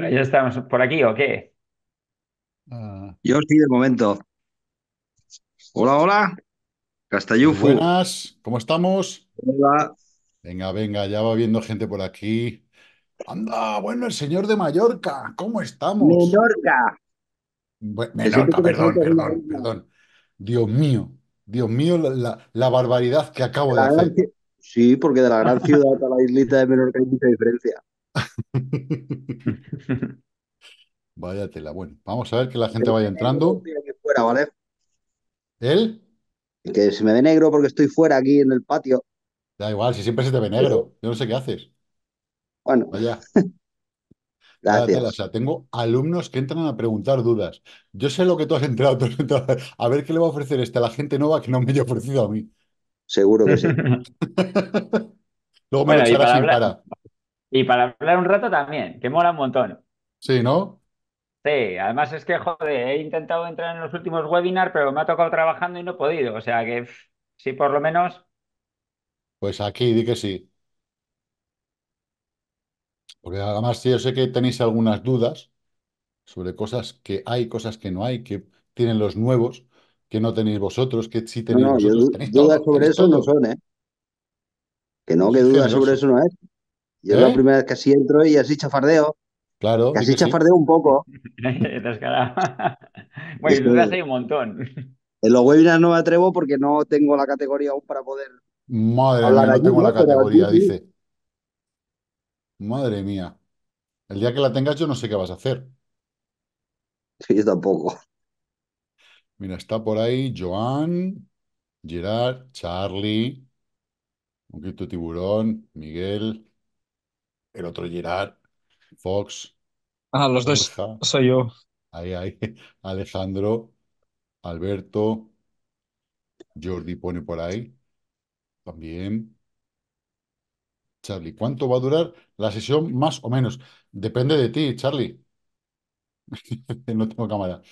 Bueno, ya estamos por aquí o qué? Ah. Yo sí, de momento. Hola, hola. Castellufu. Buenas, ¿cómo estamos? Venga, venga, ya va viendo gente por aquí. Anda, bueno, el señor de Mallorca, ¿cómo estamos? ¡Mallorca! Mallorca, perdón, perdón, perdón. Dios mío, Dios mío, la, barbaridad que acabo de, ver. Sí, porque de la gran ciudad a la islita de Menorca hay mucha diferencia. Vaya tela. Bueno, vamos a ver que la gente vaya entrando. ¿El? Que se me ve negro porque estoy fuera aquí en el patio. Da igual, si siempre se te ve negro. Yo no sé qué haces. Bueno. Vaya. Gracias. tengo alumnos que entran a preguntar dudas. Yo sé lo que tú has entrado, A ver qué le va a ofrecer este a la gente nueva que no me haya ofrecido a mí. Seguro que sí. Luego me lo echará sin parar y para hablar un rato también, que mola un montón. Sí, ¿no? Sí, además es que, joder, he intentado entrar en los últimos webinars, pero me ha tocado trabajando y no he podido. O sea que, sí, por lo menos. Pues aquí di que sí. Porque además sí, yo sé que tenéis algunas dudas sobre cosas que hay, cosas que no hay, que tienen los nuevos, que no tenéis vosotros, que sí tenéis no, no, dudas sobre eso no son, ¿eh? Que no, que dudas sobre eso no es. Yo es la ¿Eh? primera vez que así entro y así chafardeo. Claro. así chafardeo un poco. bueno, y dudas hay un montón. En los webinars no me atrevo porque no tengo la categoría aún para poder. Madre mía, no tengo la categoría, dice. Madre mía. El día que la tengas, yo no sé qué vas a hacer. Sí, yo tampoco. Mira, está por ahí Joan, Gerard, Charlie, un poquito tiburón, Miguel, el otro Gerard, Fox. Ah, los dos. Soy yo. ahí, ahí, Alejandro, Alberto, Jordi pone por ahí. También. Charlie, ¿cuánto va a durar la sesión más o menos? Depende de ti, Charlie. No tengo cámara.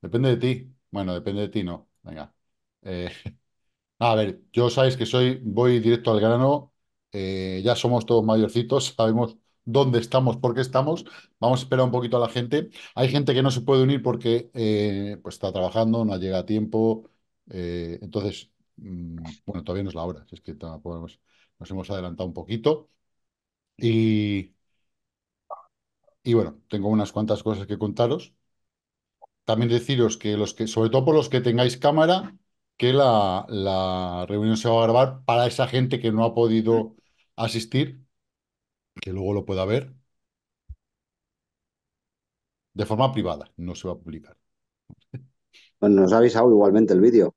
Depende de ti. Bueno, depende de ti, no. Venga. Eh, a ver, yo sabéis que soy, voy directo al grano. Eh, ya somos todos mayorcitos, sabemos dónde estamos, por qué estamos. Vamos a esperar un poquito a la gente. Hay gente que no se puede unir porque eh, pues está trabajando, no llega a tiempo. Eh, entonces, mm, bueno, todavía no es la hora, es que nos hemos adelantado un poquito. Y, y bueno, tengo unas cuantas cosas que contaros. También deciros que los que, sobre todo por los que tengáis cámara, que la, la reunión se va a grabar para esa gente que no ha podido asistir que luego lo pueda ver de forma privada, no se va a publicar. Bueno, pues nos ha avisado igualmente el vídeo.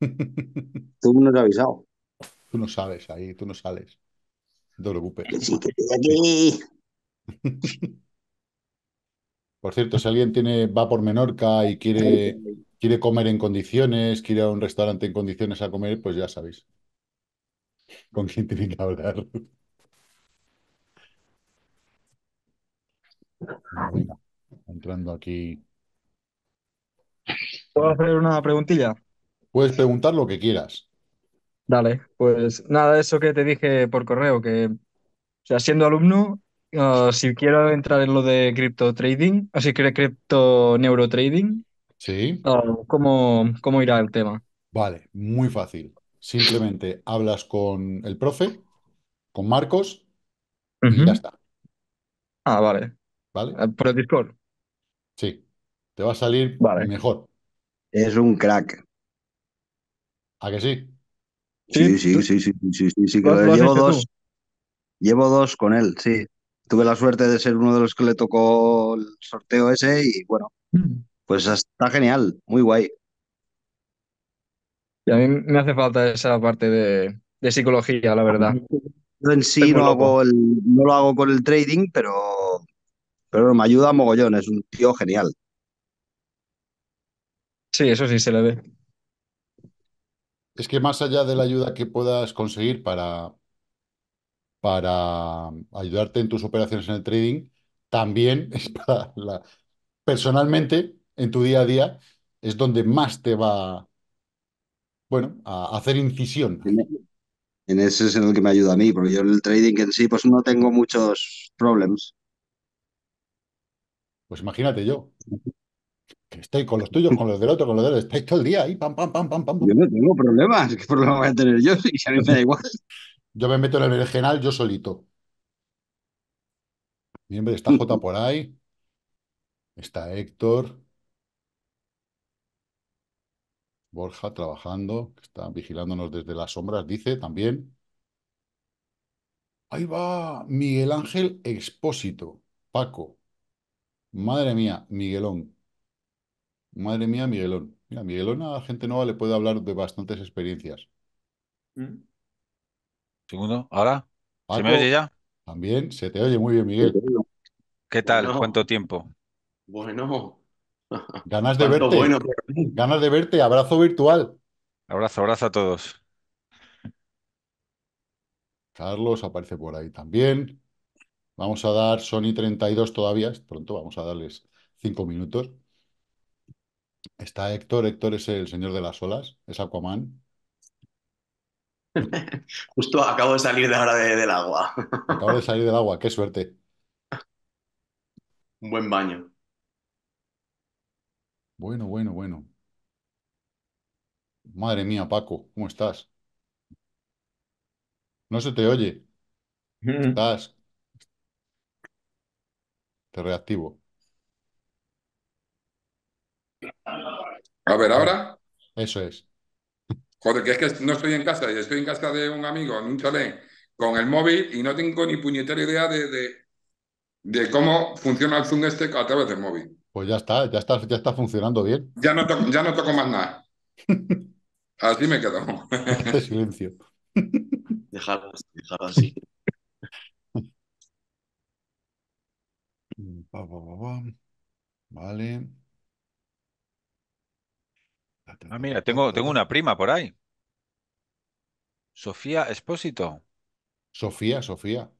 tú no nos has avisado. Tú no sabes ahí, tú no sales. No te Por cierto, si alguien tiene, va por Menorca y quiere, quiere comer en condiciones, quiere a un restaurante en condiciones a comer, pues ya sabéis con quién tiene que hablar. Ah, entrando aquí. ¿Puedo hacer una preguntilla? Puedes preguntar lo que quieras. Dale, pues nada, eso que te dije por correo, que sea, siendo alumno, si quiero entrar en lo de cripto trading, así que cripto neuro trading, Sí, ¿cómo, irá el tema? vale, muy fácil. Simplemente hablas con el profe, con Marcos y ya está. Ah, vale. ¿Vale? Ah, por el Discord. Sí. Te va a salir mejor. Es un crack. ¿A que sí? Sí, sí, sí, sí, sí, sí, llevo dos. Llevo dos con él, sí. Tuve la suerte de ser uno de los que le tocó el sorteo ese y bueno, pues está genial, muy guay. Y a mí me hace falta esa parte de, de psicología, la verdad. Yo en sí no, hago el, no lo hago con el trading, pero pero me ayuda a mogollón, es un tío genial. Sí, eso sí se le ve. Es que más allá de la ayuda que puedas conseguir para, para ayudarte en tus operaciones en el trading, también es para la... personalmente, en tu día a día, es donde más te va, bueno, a hacer incisión. E, en ese es en el que me ayuda a mí, porque yo en el trading en sí, pues no tengo muchos problemas. Pues imagínate yo. Que estoy con los tuyos, con los del otro, con los del otro. estoy todo el día ahí, pam, pam, pam, pam, pam. Yo no tengo problemas. ¿Qué problema voy a tener yo? Si a mí me da igual. Yo me meto en el berenjenal yo solito. Miembro está J por ahí. Está Héctor. Borja trabajando, que está vigilándonos desde las sombras, dice también. Ahí va Miguel Ángel Expósito, Paco. Madre mía, Miguelón. Madre mía, Miguelón. Mira, Miguelón a la gente nueva le puede hablar de bastantes experiencias. Mm. Segundo, ahora. ¿Se me oye ya? También se te oye muy bien, Miguel. ¿Qué tal? ¿Cuánto tiempo? Bueno. Ganas de verte. Ganas de verte. Abrazo virtual. Abrazo, abrazo a todos. Carlos aparece por ahí también. Vamos a dar Sony 32 todavía, pronto vamos a darles cinco minutos. Está Héctor, Héctor es el señor de las olas, es Aquaman. Justo acabo de salir de ahora del agua. acabo de salir del agua, qué suerte. Un buen baño. Bueno, bueno, bueno. Madre mía, Paco, ¿cómo estás? No se te oye. Mm. Estás te reactivo. A ver, ahora. Eso es. Joder, que es que no estoy en casa, y estoy en casa de un amigo, en un chalé con el móvil y no tengo ni puñetera idea de, de, cómo funciona el Zoom este a través del móvil. Pues ya está, ya está, ya está funcionando bien. Ya no, toco, ya no toco más nada. Así me quedo. Este silencio. Dejarlo, dejarlo así. Vale. Ah, mira, tengo, tengo una prima por ahí. Sofía Espósito. Sofía, Sofía.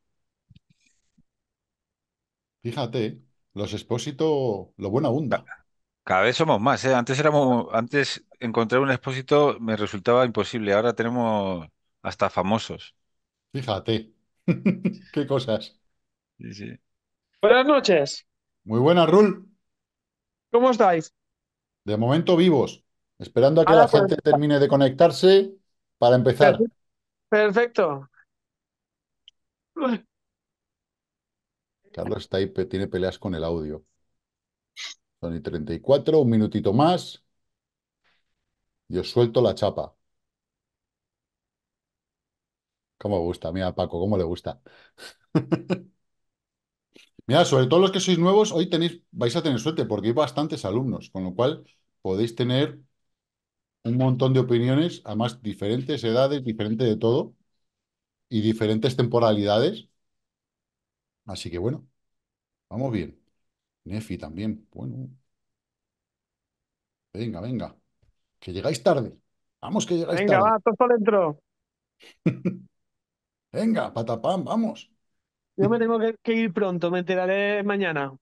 Fíjate, los Espósito, lo buena onda. Cada vez somos más, ¿eh? Antes éramos, antes encontrar un expósito me resultaba imposible. Ahora tenemos hasta famosos. Fíjate. Qué cosas. Sí, sí. Buenas noches. Muy buenas, Rul. ¿Cómo estáis? De momento vivos, esperando a que la ah, gente termine de conectarse para empezar. Perfecto. Carlos está ahí, tiene peleas con el audio. Son y 34, un minutito más. y os suelto la chapa. ¿Cómo gusta? Mira, Paco, ¿cómo le gusta? Mira, sobre todo los que sois nuevos, hoy tenéis, vais a tener suerte porque hay bastantes alumnos, con lo cual podéis tener un montón de opiniones, además diferentes edades, diferente de todo y diferentes temporalidades. Así que bueno, vamos bien. Nefi también, bueno. Venga, venga, que llegáis tarde. Vamos, que llegáis tarde. Venga, va, dentro. venga, patapam, vamos. Yo me tengo que, ir pronto, me enteraré mañana.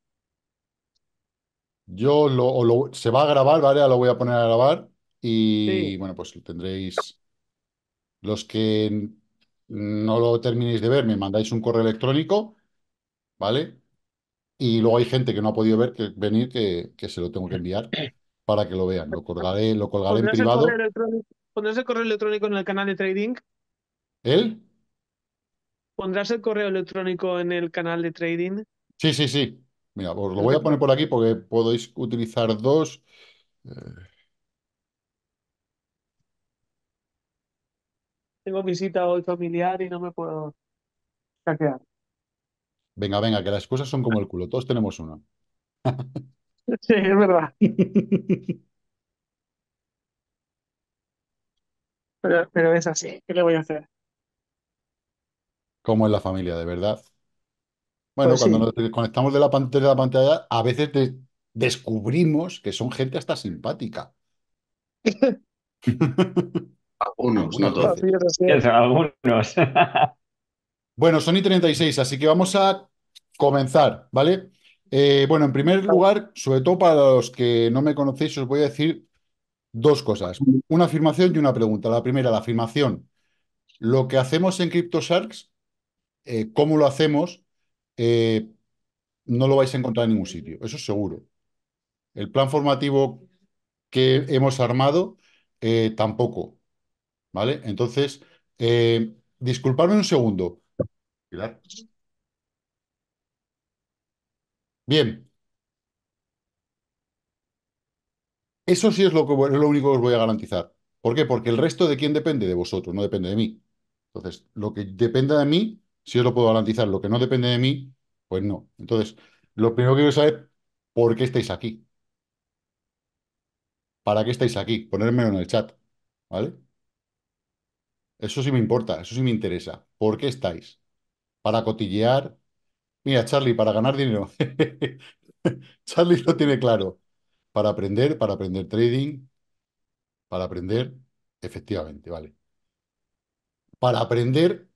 Yo lo, se va a grabar, ¿vale? lo voy a poner a grabar y bueno, pues tendréis los que no lo terminéis de ver, me mandáis un correo electrónico, ¿vale? Y luego hay gente que no ha podido ver que venir que, que se lo tengo que enviar para que lo vean. Lo colgaré, lo colgaré en privado. ese correo electrónico en el canal de trading? ¿Él? ¿Pondrás el correo electrónico en el canal de trading? Sí, sí, sí. Mira, os lo voy a poner por aquí porque podéis utilizar dos. Eh, Tengo visita hoy familiar y no me puedo saquear. Venga, venga, que las cosas son como el culo, todos tenemos una. Sí, es verdad. pero es así, ¿qué le voy a hacer? ¿Cómo es la familia, de verdad? Bueno, pues cuando nos conectamos de la pantalla, a veces descubrimos que son gente hasta simpática. Algunos, no todos. algunos. Bueno, son 36, así que vamos a comenzar, ¿vale? Eh, bueno, en primer lugar, sobre todo para los que no me conocéis, os voy a decir dos cosas, una afirmación y una pregunta. La primera, la afirmación. Lo que hacemos en CryptoSharks eh, cómo lo hacemos, eh, no lo vais a encontrar en ningún sitio, eso es seguro. El plan formativo que hemos armado, eh, tampoco. ¿Vale? Entonces, disculpadme un segundo. Bien. Eso sí es lo, que, es lo único que os voy a garantizar. ¿Por qué? Porque el resto de quién depende de vosotros, no depende de mí. Entonces, lo que dependa de mí, si os lo puedo garantizar, lo que no depende de mí, pues no. Entonces, lo primero que quiero saber por qué estáis aquí. ¿Para qué estáis aquí? Ponérmelo en el chat, ¿vale? Eso sí me importa, eso sí me interesa. ¿Por qué estáis? ¿Para cotillear? Mira, Charlie, para ganar dinero. Charlie lo tiene claro. Para aprender, para aprender trading, para aprender, efectivamente, vale. Para aprender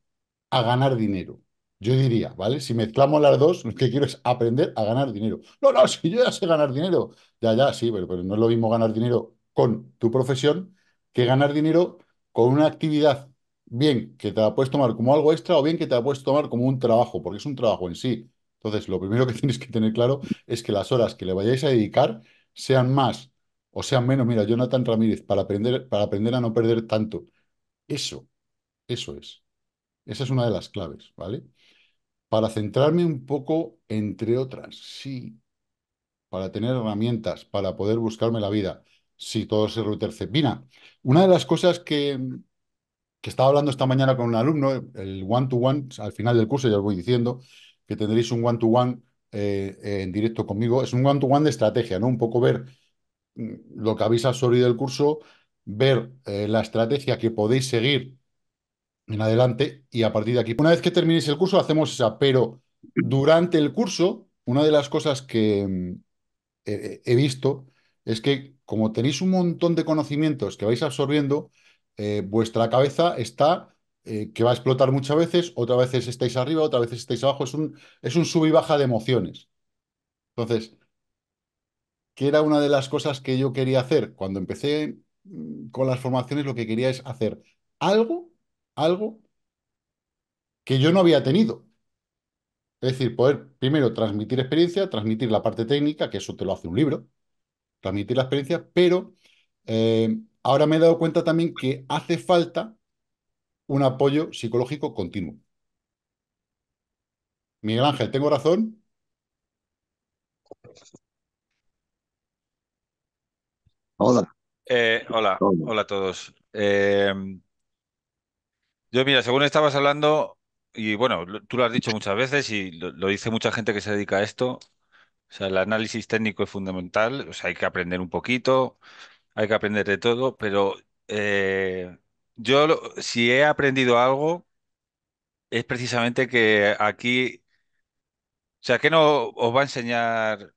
a ganar dinero. Yo diría, ¿vale? Si mezclamos las dos, lo que quiero es aprender a ganar dinero. No, no, si yo ya sé ganar dinero. Ya, ya, sí, pero, pero no es lo mismo ganar dinero con tu profesión que ganar dinero con una actividad, bien, que te la puedes tomar como algo extra o bien que te la puedes tomar como un trabajo, porque es un trabajo en sí. Entonces, lo primero que tienes que tener claro es que las horas que le vayáis a dedicar sean más o sean menos. Mira, Jonathan Ramírez, para aprender, para aprender a no perder tanto. Eso, eso es. Esa es una de las claves, ¿vale? Para centrarme un poco, entre otras, sí, para tener herramientas, para poder buscarme la vida, si todo se reutece. Mira, una de las cosas que, que estaba hablando esta mañana con un alumno, el one-to-one, al final del curso ya os voy diciendo que tendréis un one-to-one eh, en directo conmigo, es un one-to-one de estrategia, ¿no? Un poco ver mm, lo que habéis absorbido del curso, ver eh, la estrategia que podéis seguir en adelante y a partir de aquí. Una vez que terminéis el curso, hacemos esa, pero durante el curso, una de las cosas que mm, he, visto es que como tenéis un montón de conocimientos que vais absorbiendo, eh, vuestra cabeza está eh, que va a explotar muchas veces, Otra veces estáis arriba, otra veces estáis abajo, es un, es un sub y baja de emociones. Entonces, que era una de las cosas que yo quería hacer cuando empecé mm, con las formaciones, lo que quería es hacer algo algo que yo no había tenido. Es decir, poder primero transmitir experiencia, transmitir la parte técnica, que eso te lo hace un libro, transmitir la experiencia, pero eh, ahora me he dado cuenta también que hace falta un apoyo psicológico continuo. Miguel Ángel, ¿tengo razón? Hola. Eh, hola, hola a todos. Eh, yo, mira, según estabas hablando, y bueno, tú lo has dicho muchas veces y lo, dice mucha gente que se dedica a esto, o sea, el análisis técnico es fundamental, o sea, hay que aprender un poquito, hay que aprender de todo, pero eh, yo si he aprendido algo es precisamente que aquí, o sea, que no os va a enseñar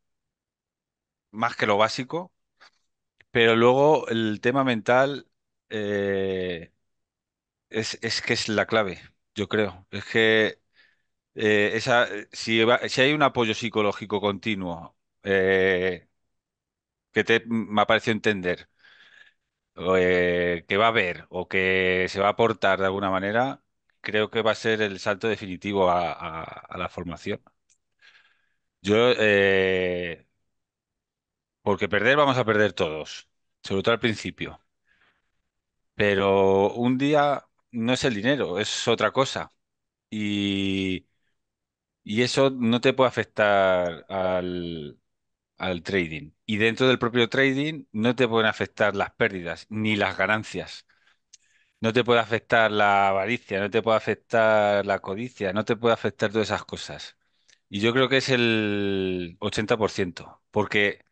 más que lo básico, pero luego el tema mental... Eh, es, que es la clave, yo creo. Es que eh, esa, eh, si, hay un apoyo psicológico continuo eh, que me ha parecido entender, que va a haber o que se va a aportar de alguna manera, creo que va a ser el salto definitivo a, la formación. Yo, porque perder vamos a perder todos, sobre todo al principio, pero un día no es el dinero, es otra cosa. Y, y eso no te puede afectar al, trading. Y dentro del propio trading no te pueden afectar las pérdidas ni las ganancias. No te puede afectar la avaricia, no te puede afectar la codicia, no te puede afectar todas esas cosas. Y yo creo que es el 80%, porque,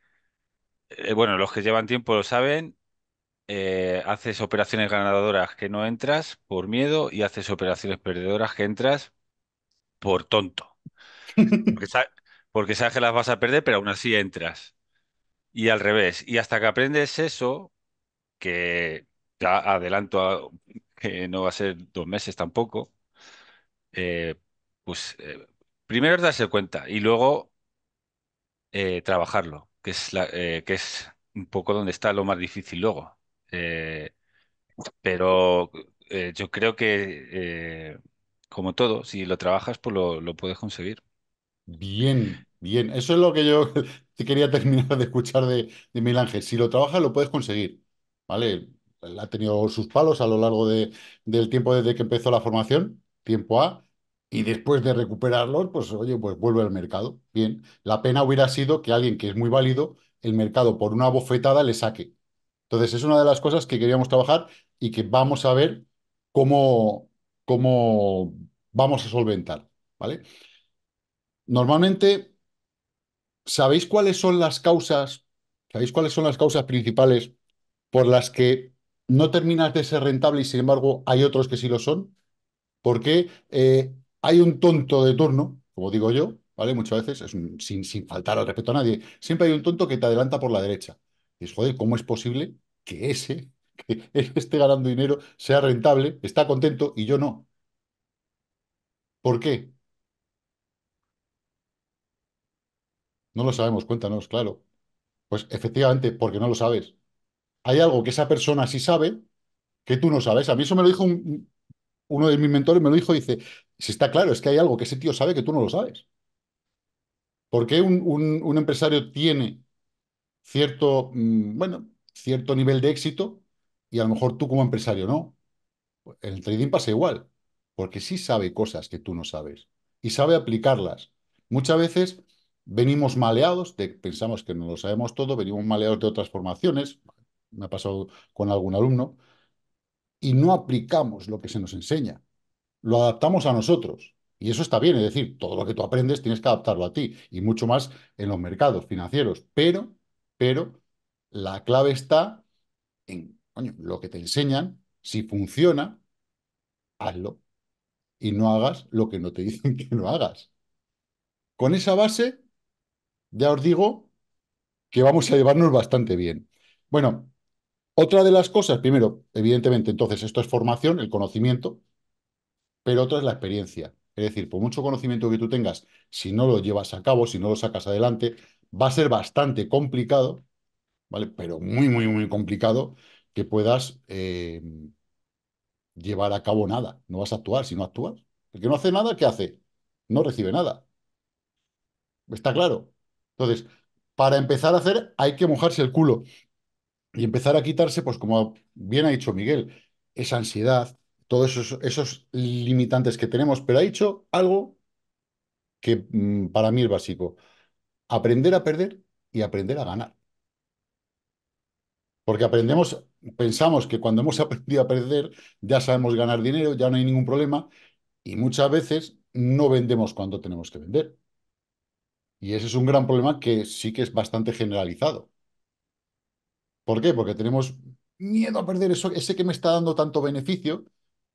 eh, bueno, los que llevan tiempo lo saben, eh, haces operaciones ganadoras que no entras por miedo y haces operaciones perdedoras que entras por tonto. Porque, sabes que las vas a perder, pero aún así entras. Y al revés. Y hasta que aprendes eso, que ya adelanto que no va a ser dos meses tampoco, eh, pues eh, primero es darse cuenta y luego trabajarlo, que es, que es un poco donde está lo más difícil luego. Eh, pero eh, yo creo que, eh, como todo, si lo trabajas, pues lo, puedes conseguir. Bien, bien. Eso es lo que yo quería terminar de escuchar de, de Si lo trabajas, lo puedes conseguir. ¿Vale? ha tenido sus palos a lo largo de, del tiempo desde que empezó la formación, tiempo A, y después de recuperarlos, pues oye, pues vuelve al mercado. Bien. La pena hubiera sido que alguien que es muy válido, el mercado por una bofetada le saque. Entonces, es una de las cosas que queríamos trabajar y que vamos a ver cómo, cómo vamos a solventar, ¿vale? Normalmente, ¿sabéis cuáles son las causas, sabéis cuáles son las causas principales por las que no terminas de ser rentable y sin embargo hay otros que sí lo son? Porque eh, hay un tonto de turno, como digo yo, ¿vale? Muchas veces, es sin, sin faltar al respeto a nadie, siempre hay un tonto que te adelanta por la derecha es, joder, ¿cómo es posible que ese, que esté ganando dinero, sea rentable, está contento y yo no? ¿Por qué? No lo sabemos, cuéntanos, claro. Pues efectivamente, porque no lo sabes. Hay algo que esa persona sí sabe que tú no sabes. A mí eso me lo dijo uno de mis mentores, me lo dijo, dice, si está claro, es que hay algo que ese tío sabe que tú no lo sabes. ¿Por qué un empresario tiene cierto, mm, bueno, cierto nivel de éxito y a lo mejor tú como empresario no. el trading pasa igual, porque sí sabe cosas que tú no sabes y sabe aplicarlas. Muchas veces venimos maleados, pensamos que no lo sabemos todo, venimos maleados de otras formaciones, me ha pasado con algún alumno, y no aplicamos lo que se nos enseña, lo adaptamos a nosotros. Y eso está bien, es decir, todo lo que tú aprendes tienes que adaptarlo a ti, y mucho más en los mercados financieros, pero pero la clave está en lo que te enseñan, si funciona, hazlo y no hagas lo que no te dicen que no hagas. Con esa base, ya os digo que vamos a llevarnos bastante bien. Bueno, otra de las cosas, primero, evidentemente, entonces esto es formación, el conocimiento, pero otra es la experiencia. Es decir, por mucho conocimiento que tú tengas, si no lo llevas a cabo, si no lo sacas adelante, va a ser bastante complicado, ¿vale? Pero muy, muy, muy complicado que puedas eh, llevar a cabo nada. No vas a actuar si no actúas. El que no hace nada, ¿qué hace? No recibe nada. ¿Está claro? Entonces, para empezar a hacer hay que mojarse el culo y empezar a quitarse, pues como bien ha dicho Miguel, esa ansiedad, todos esos, esos limitantes que tenemos, pero ha dicho algo que mm, para mí es básico aprender a perder y aprender a ganar. Porque aprendemos, pensamos que cuando hemos aprendido a perder ya sabemos ganar dinero, ya no hay ningún problema y muchas veces no vendemos cuando tenemos que vender. Y ese es un gran problema que sí que es bastante generalizado. ¿Por qué? Porque tenemos miedo a perder eso, ese que me está dando tanto beneficio.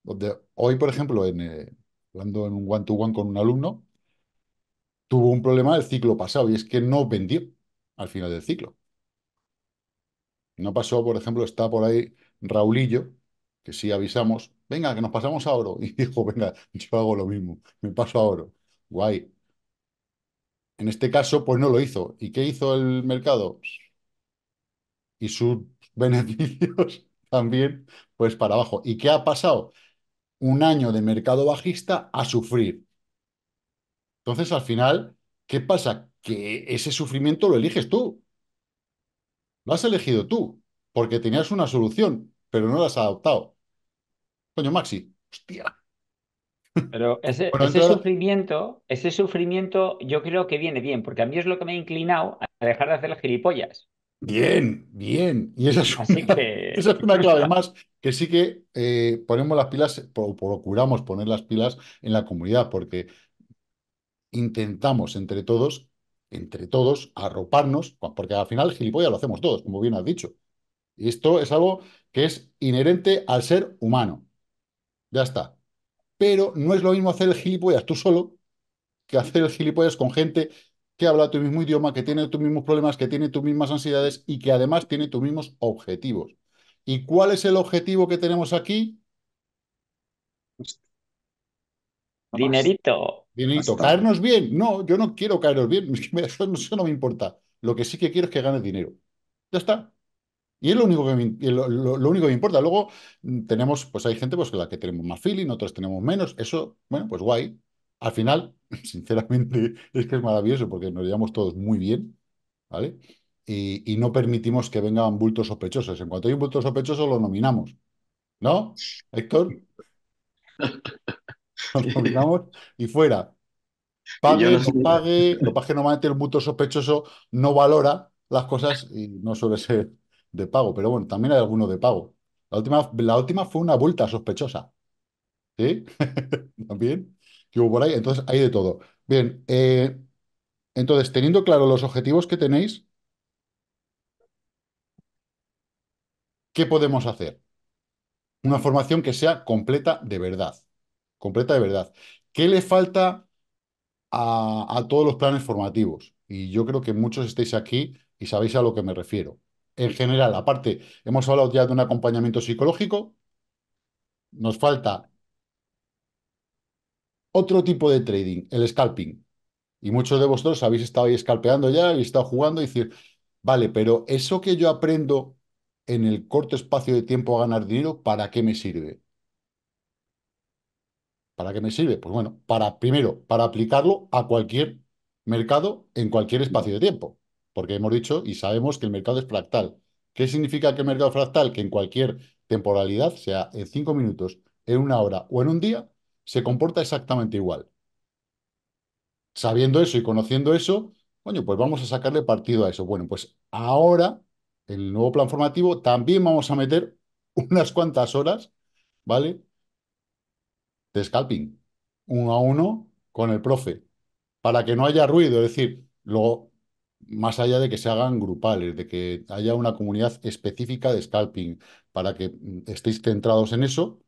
Donde hoy, por ejemplo, en, eh, hablando en un one to -one con un alumno, tuvo un problema el ciclo pasado y es que no vendió al final del ciclo. No pasó, por ejemplo, está por ahí Raulillo, que sí avisamos, venga, que nos pasamos a oro. Y dijo, venga, yo hago lo mismo, me paso a oro. Guay. En este caso, pues no lo hizo. ¿Y qué hizo el mercado? Y sus beneficios también, pues para abajo. ¿Y qué ha pasado? Un año de mercado bajista a sufrir. Entonces, al final, ¿qué pasa? Que ese sufrimiento lo eliges tú. Lo has elegido tú, porque tenías una solución, pero no la has adoptado. Coño, Maxi, hostia. Pero ese, sufrimiento, ese sufrimiento yo creo que viene bien, porque a mí es lo que me ha inclinado a dejar de hacer las gilipollas. Bien, bien. Y esa es una, que... clave más que sí que eh, ponemos las pilas, procuramos poner las pilas en la comunidad, porque intentamos entre todos, entre todos, arroparnos, porque al final gilipollas lo hacemos todos, como bien has dicho. Y esto es algo que es inherente al ser humano. Ya está. Pero no es lo mismo hacer el gilipollas tú solo que hacer el gilipollas con gente que habla tu mismo idioma, que tiene tus mismos problemas, que tiene tus mismas ansiedades y que además tiene tus mismos objetivos. ¿Y cuál es el objetivo que tenemos aquí? Dinerito. Vienen caernos bien. No, yo no quiero caeros bien. Eso, no me importa. Lo que sí que quiero es que ganes dinero. Ya está. Y es lo único que me, lo, único que importa. Luego mm, tenemos, pues hay gente pues, la que tenemos más feeling, otras tenemos menos. Eso, bueno, pues guay. Al final, sinceramente, es que es maravilloso porque nos llevamos todos muy bien, ¿vale? Y, y no permitimos que vengan bultos sospechosos. En cuanto hay un bulto sospechoso, lo nominamos. ¿No, Héctor? y fuera. Pague, no pague, lo que pasa es que normalmente el mutuo sospechoso no valora las cosas y no suele ser de pago, pero bueno, también hay algunos de pago. La última, la última fue una vuelta sospechosa. ¿Sí? también. Que hubo por ahí. Entonces, hay de todo. Bien. Eh, entonces, teniendo claro los objetivos que tenéis, ¿qué podemos hacer? Una formación que sea completa de verdad completa de verdad. ¿Qué le falta a, todos los planes formativos? Y yo creo que muchos estáis aquí y sabéis a lo que me refiero. En general, aparte, hemos hablado ya de un acompañamiento psicológico, nos falta otro tipo de trading, el scalping. Y muchos de vosotros habéis estado ahí scalpeando ya, habéis estado jugando y decir, vale, pero eso que yo aprendo en el corto espacio de tiempo a ganar dinero, ¿para qué me sirve? ¿Para qué me sirve? Pues bueno, para primero, para aplicarlo a cualquier mercado en cualquier espacio de tiempo, porque hemos dicho y sabemos que el mercado es fractal. ¿Qué significa que el mercado es fractal? Que en cualquier temporalidad, sea en cinco minutos, en una hora o en un día, se comporta exactamente igual. Sabiendo eso y conociendo eso, bueno, pues vamos a sacarle partido a eso. Bueno, pues ahora, en el nuevo plan formativo, también vamos a meter unas cuantas horas, ¿vale? de scalping, uno a uno con el profe, para que no haya ruido, es decir, luego más allá de que se hagan grupales, de que haya una comunidad específica de scalping, para que mm, estéis centrados en eso,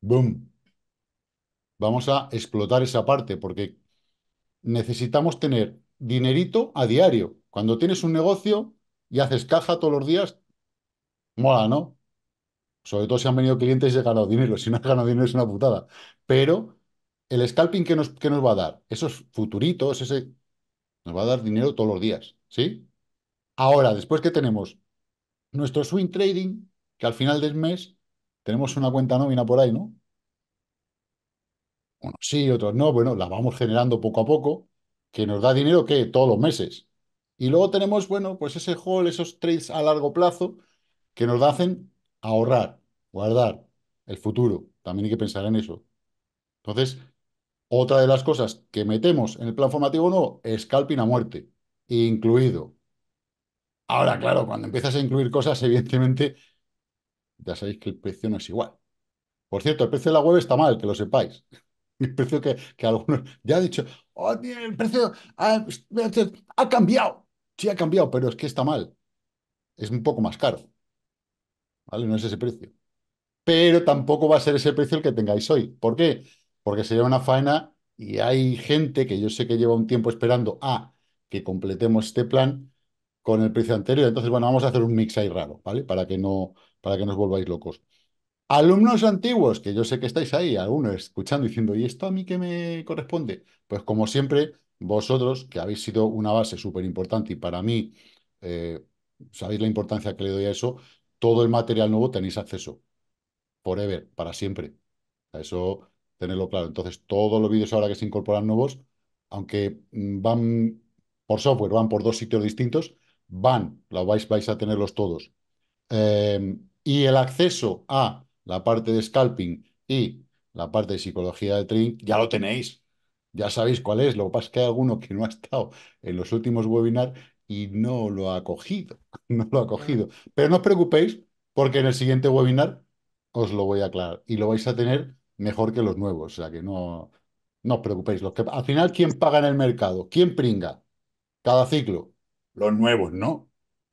¡boom! Vamos a explotar esa parte, porque necesitamos tener dinerito a diario. Cuando tienes un negocio y haces caja todos los días, mola, ¿no? Sobre todo si han venido clientes y han ganado dinero. Si no has ganado dinero es una putada. Pero el scalping que nos, que nos va a dar, esos futuritos, ese, nos va a dar dinero todos los días. ¿Sí? Ahora, después que tenemos nuestro swing trading, que al final del mes tenemos una cuenta nómina por ahí, ¿no? Unos sí, otros no, bueno, la vamos generando poco a poco, que nos da dinero que todos los meses. Y luego tenemos, bueno, pues ese haul, esos trades a largo plazo, que nos hacen ahorrar, guardar, el futuro, también hay que pensar en eso. Entonces, otra de las cosas que metemos en el plan formativo nuevo, scalping a muerte, incluido. Ahora, claro, cuando empiezas a incluir cosas, evidentemente, ya sabéis que el precio no es igual. Por cierto, el precio de la web está mal, que lo sepáis. El precio que, algunos ya han dicho, oh, el precio ha, ha cambiado. Sí, ha cambiado, pero es que está mal. Es un poco más caro. No es ese precio. Pero tampoco va a ser ese precio el que tengáis hoy. ¿Por qué? Porque sería una faena y hay gente que yo sé que lleva un tiempo esperando a que completemos este plan con el precio anterior. Entonces, bueno, vamos a hacer un mix ahí raro, ¿vale? Para que no, para que os volváis locos. Alumnos antiguos, que yo sé que estáis ahí, algunos escuchando diciendo, ¿y esto a mí qué me corresponde? Pues como siempre, vosotros, que habéis sido una base súper importante y para mí, eh, sabéis la importancia que le doy a eso, todo el material nuevo tenéis acceso. Forever, para siempre. a Eso, tenerlo claro. Entonces, todos los vídeos ahora que se incorporan nuevos, aunque mm, van por software, van por dos sitios distintos, van, lo vais, vais a tenerlos todos. Em, y el acceso a la parte de scalping y la parte de psicología de trading, ya lo tenéis. Ya sabéis cuál es. Lo que pasa es que hay alguno que no ha estado en los últimos webinars y no lo ha cogido. No lo ha cogido. Pero no os preocupéis porque en el siguiente webinar os lo voy a aclarar y lo vais a tener mejor que los nuevos. O sea que no, no os preocupéis. Los que, al final, ¿quién paga en el mercado? ¿Quién pringa? Cada ciclo. Los nuevos, ¿no?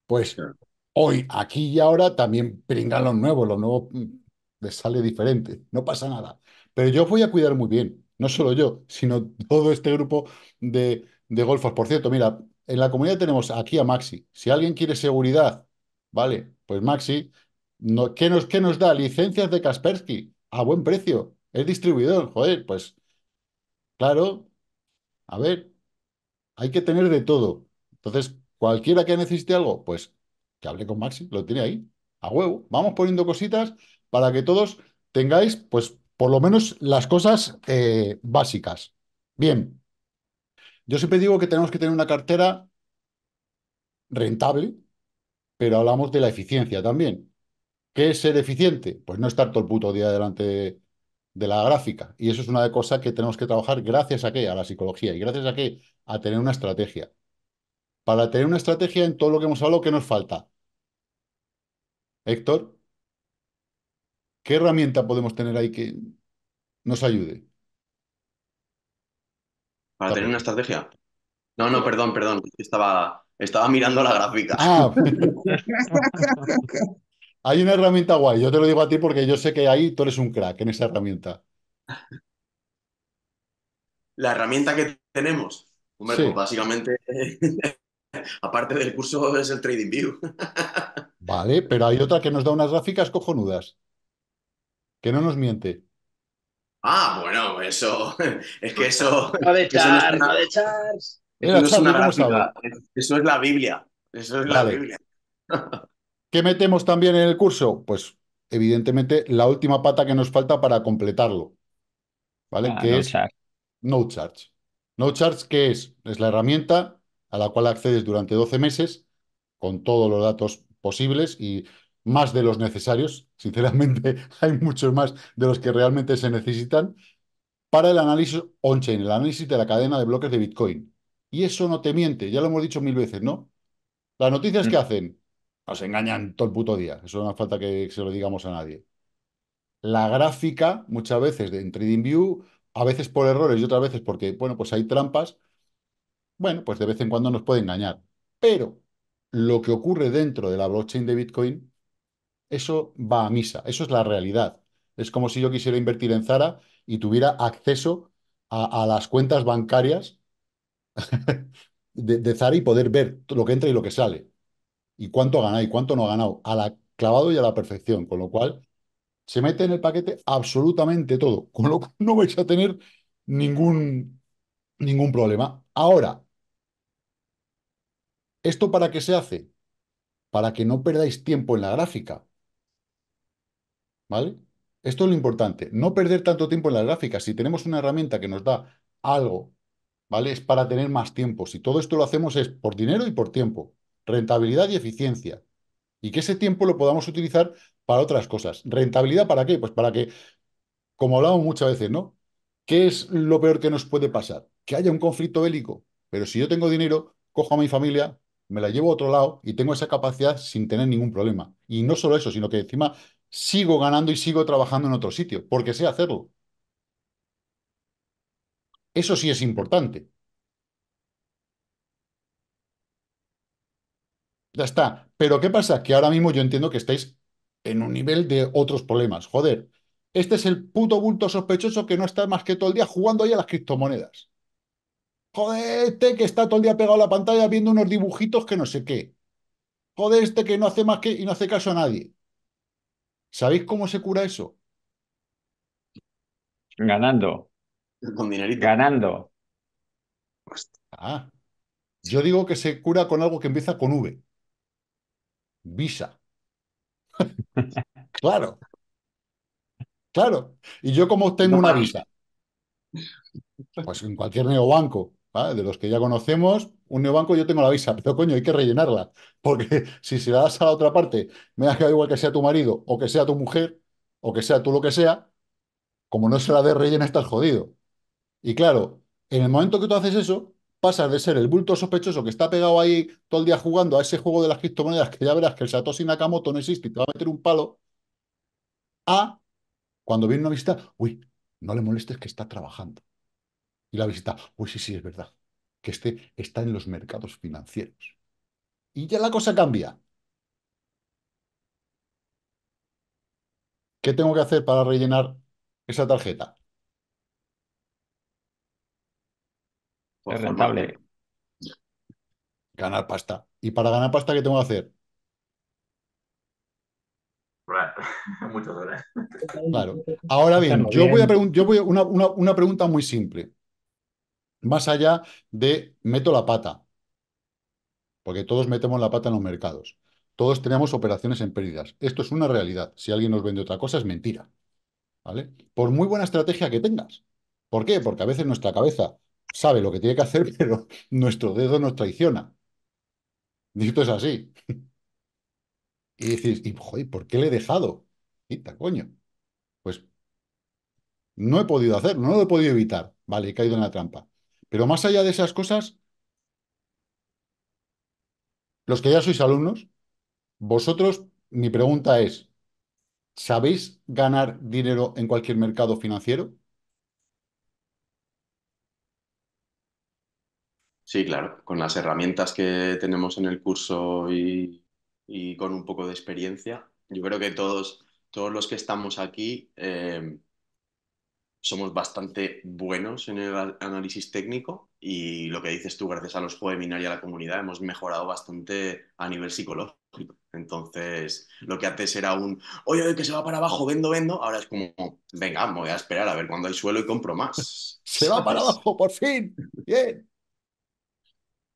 Pues hoy, aquí y ahora también pringan los nuevos. Los nuevos mm, les sale diferente. No pasa nada. Pero yo os voy a cuidar muy bien. No solo yo, sino todo este grupo de, de golfos. Por cierto, mira, en la comunidad tenemos aquí a Maxi. Si alguien quiere seguridad, vale, pues Maxi, ¿qué, nos, nos da? Licencias de Kaspersky a buen precio. Es distribuidor, joder, pues claro, a ver, hay que tener de todo. Entonces, cualquiera que necesite algo, pues que hable con Maxi, lo tiene ahí, a huevo. Vamos poniendo cositas para que todos tengáis, pues, por lo menos las cosas eh, básicas. Bien, yo siempre digo que tenemos que tener una cartera rentable, pero hablamos de la eficiencia también. ¿Qué es ser eficiente? Pues no estar todo el puto día delante de, la gráfica. Y eso es una de cosas que tenemos que trabajar gracias a qué? A la psicología. ¿Y gracias a qué? A tener una estrategia. Para tener una estrategia en todo lo que hemos hablado, ¿qué nos falta? Héctor, ¿qué herramienta podemos tener ahí que nos ayude? ¿Para tener una estrategia? No, no, perdón, perdón. Estaba, estaba mirando la gráfica. Ah. Hay una herramienta guay. Yo te lo digo a ti porque yo sé que ahí tú eres un crack en esa herramienta. La herramienta que tenemos. Pues básicamente, aparte del curso, es el Trading View. vale, pero hay otra que nos da unas gráficas cojonudas. Que no nos miente. Ah, bueno, eso es que eso. No de charge, no, de Eso, es la Biblia. Eso es la Biblia. ¿Qué metemos también en el curso? Pues, evidentemente, la última pata que nos falta para completarlo. ¿Vale? Ah, que es No Charge. No Charge, ¿qué es? Es la herramienta a la cual accedes durante 12 meses con todos los datos posibles y más de los necesarios, sinceramente hay muchos más de los que realmente se necesitan, para el análisis on-chain, el análisis de la cadena de bloques de Bitcoin. Y eso no te miente, ya lo hemos dicho mil veces, ¿no? Las noticias mm. que hacen nos engañan todo el puto día, eso no hace falta que se lo digamos a nadie. La gráfica, muchas veces en TradingView, a veces por errores y otras veces porque, bueno, pues hay trampas, bueno, pues de vez en cuando nos puede engañar. Pero lo que ocurre dentro de la blockchain de Bitcoin eso va a misa, eso es la realidad. Es como si yo quisiera invertir en Zara y tuviera acceso a, las cuentas bancarias de, Zara y poder ver lo que entra y lo que sale. Y cuánto ha ganado y cuánto no ha ganado. A la clavado y a la perfección. Con lo cual, se mete en el paquete absolutamente todo. Con lo cual, no vais a tener ningún, ningún problema. Ahora, ¿esto para qué se hace? Para que no perdáis tiempo en la gráfica. ¿vale? Esto es lo importante, no perder tanto tiempo en las gráficas. Si tenemos una herramienta que nos da algo, ¿vale? Es para tener más tiempo. Si todo esto lo hacemos es por dinero y por tiempo, rentabilidad y eficiencia. Y que ese tiempo lo podamos utilizar para otras cosas. ¿Rentabilidad para qué? Pues para que, como hablamos muchas veces, ¿no? ¿Qué es lo peor que nos puede pasar? Que haya un conflicto bélico. Pero si yo tengo dinero, cojo a mi familia, me la llevo a otro lado y tengo esa capacidad sin tener ningún problema. Y no solo eso, sino que encima sigo ganando y sigo trabajando en otro sitio, porque sé hacerlo. Eso sí es importante. Ya está. Pero ¿qué pasa? Que ahora mismo yo entiendo que estáis en un nivel de otros problemas. Joder, este es el puto bulto sospechoso que no está más que todo el día jugando ahí a las criptomonedas. Joder, este que está todo el día pegado a la pantalla viendo unos dibujitos que no sé qué. Joder, este que no hace más que y no hace caso a nadie. ¿Sabéis cómo se cura eso? Ganando. Ganando. Ah, yo digo que se cura con algo que empieza con V. Visa. claro. Claro. ¿Y yo cómo obtengo una visa? Pues en cualquier neobanco, ¿vale? de los que ya conocemos, un neobanco yo tengo la visa, pero coño, hay que rellenarla, porque si se la das a la otra parte, me da igual que sea tu marido, o que sea tu mujer, o que sea tú lo que sea, como no se la de rellena, estás jodido. Y claro, en el momento que tú haces eso, pasas de ser el bulto sospechoso que está pegado ahí todo el día jugando a ese juego de las criptomonedas que ya verás que el Satoshi Nakamoto no existe y te va a meter un palo, a cuando viene una visita, uy, no le molestes que está trabajando. Y la visita, uy, sí, sí, es verdad que esté, está en los mercados financieros. Y ya la cosa cambia. ¿Qué tengo que hacer para rellenar esa tarjeta? Es pues rentable. Ganar pasta. ¿Y para ganar pasta qué tengo que hacer? Muchas horas. Claro. Ahora bien, yo voy a, yo voy una pregunta muy simple más allá de meto la pata, porque todos metemos la pata en los mercados. Todos tenemos operaciones en pérdidas. Esto es una realidad. Si alguien nos vende otra cosa, es mentira. ¿Vale? Por muy buena estrategia que tengas. ¿Por qué? Porque a veces nuestra cabeza sabe lo que tiene que hacer, pero nuestro dedo nos traiciona. Y esto es así. Y dices, y, ¿por qué le he dejado? y coño. Pues no he podido hacer, no lo he podido evitar. Vale, he caído en la trampa. Pero más allá de esas cosas, los que ya sois alumnos, vosotros, mi pregunta es, ¿sabéis ganar dinero en cualquier mercado financiero? Sí, claro, con las herramientas que tenemos en el curso y, y con un poco de experiencia, yo creo que todos, todos los que estamos aquí eh, somos bastante buenos en el análisis técnico y lo que dices tú, gracias a los webinars y a la comunidad, hemos mejorado bastante a nivel psicológico. Entonces, lo que antes era un, oye, oye, que se va para abajo, vendo, vendo, ahora es como, venga, me voy a esperar a ver cuándo hay suelo y compro más. se va para abajo, por fin. Bien.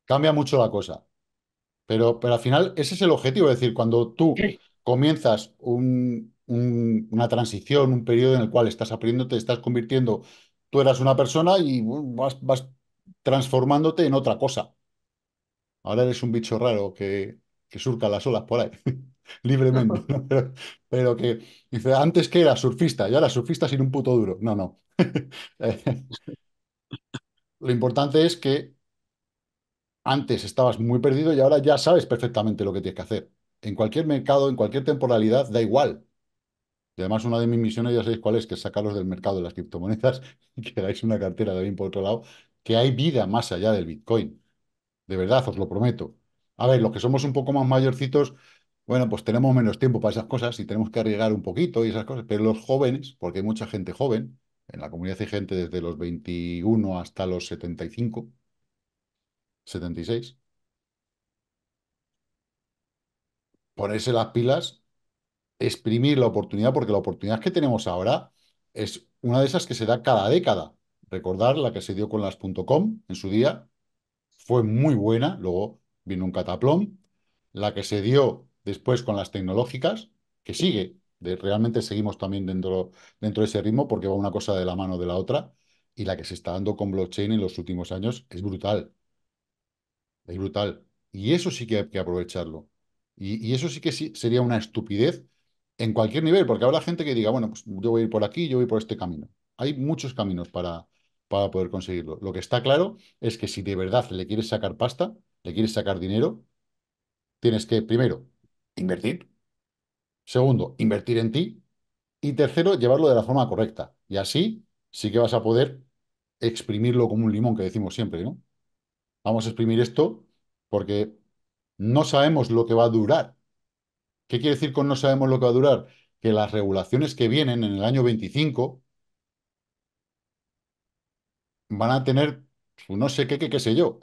Cambia mucho la cosa. Pero, pero al final, ese es el objetivo, es decir, cuando tú comienzas un, una transición, un periodo en el cual estás aprendiendo, te estás convirtiendo, tú eras una persona y vas, transformándote en otra cosa. Ahora eres un bicho raro que, surca las olas por ahí, libremente. Pero, que dice, antes que era surfista, ya era surfista sin un puto duro. No, no. Eh, lo importante es que antes estabas muy perdido y ahora ya sabes perfectamente lo que tienes que hacer. En cualquier mercado, en cualquier temporalidad, da igual además una de mis misiones, ya sabéis cuál es, que es sacarlos del mercado de las criptomonedas y que hagáis una cartera de bien por otro lado, que hay vida más allá del Bitcoin. De verdad, os lo prometo. A ver, los que somos un poco más mayorcitos, bueno, pues tenemos menos tiempo para esas cosas y tenemos que arriesgar un poquito y esas cosas. Pero los jóvenes, porque hay mucha gente joven, en la comunidad hay gente desde los 21 hasta los 75, 76. Ponerse las pilas exprimir la oportunidad, porque la oportunidad que tenemos ahora es una de esas que se da cada década. Recordar la que se dio con las .com en su día, fue muy buena, luego vino un cataplón, la que se dio después con las tecnológicas, que sigue, realmente seguimos también dentro, dentro de ese ritmo porque va una cosa de la mano de la otra, y la que se está dando con blockchain en los últimos años es brutal. Es brutal. Y eso sí que hay que aprovecharlo. Y, eso sí que sería una estupidez en cualquier nivel, porque habrá gente que diga, bueno, pues, yo voy a ir por aquí, yo voy por este camino. Hay muchos caminos para, para poder conseguirlo. Lo que está claro es que si de verdad le quieres sacar pasta, le quieres sacar dinero, tienes que, primero, invertir. Segundo, invertir en ti. Y tercero, llevarlo de la forma correcta. Y así sí que vas a poder exprimirlo como un limón, que decimos siempre, ¿no? Vamos a exprimir esto porque no sabemos lo que va a durar ¿Qué quiere decir con no sabemos lo que va a durar? Que las regulaciones que vienen en el año 25 van a tener no sé qué, qué, qué sé yo.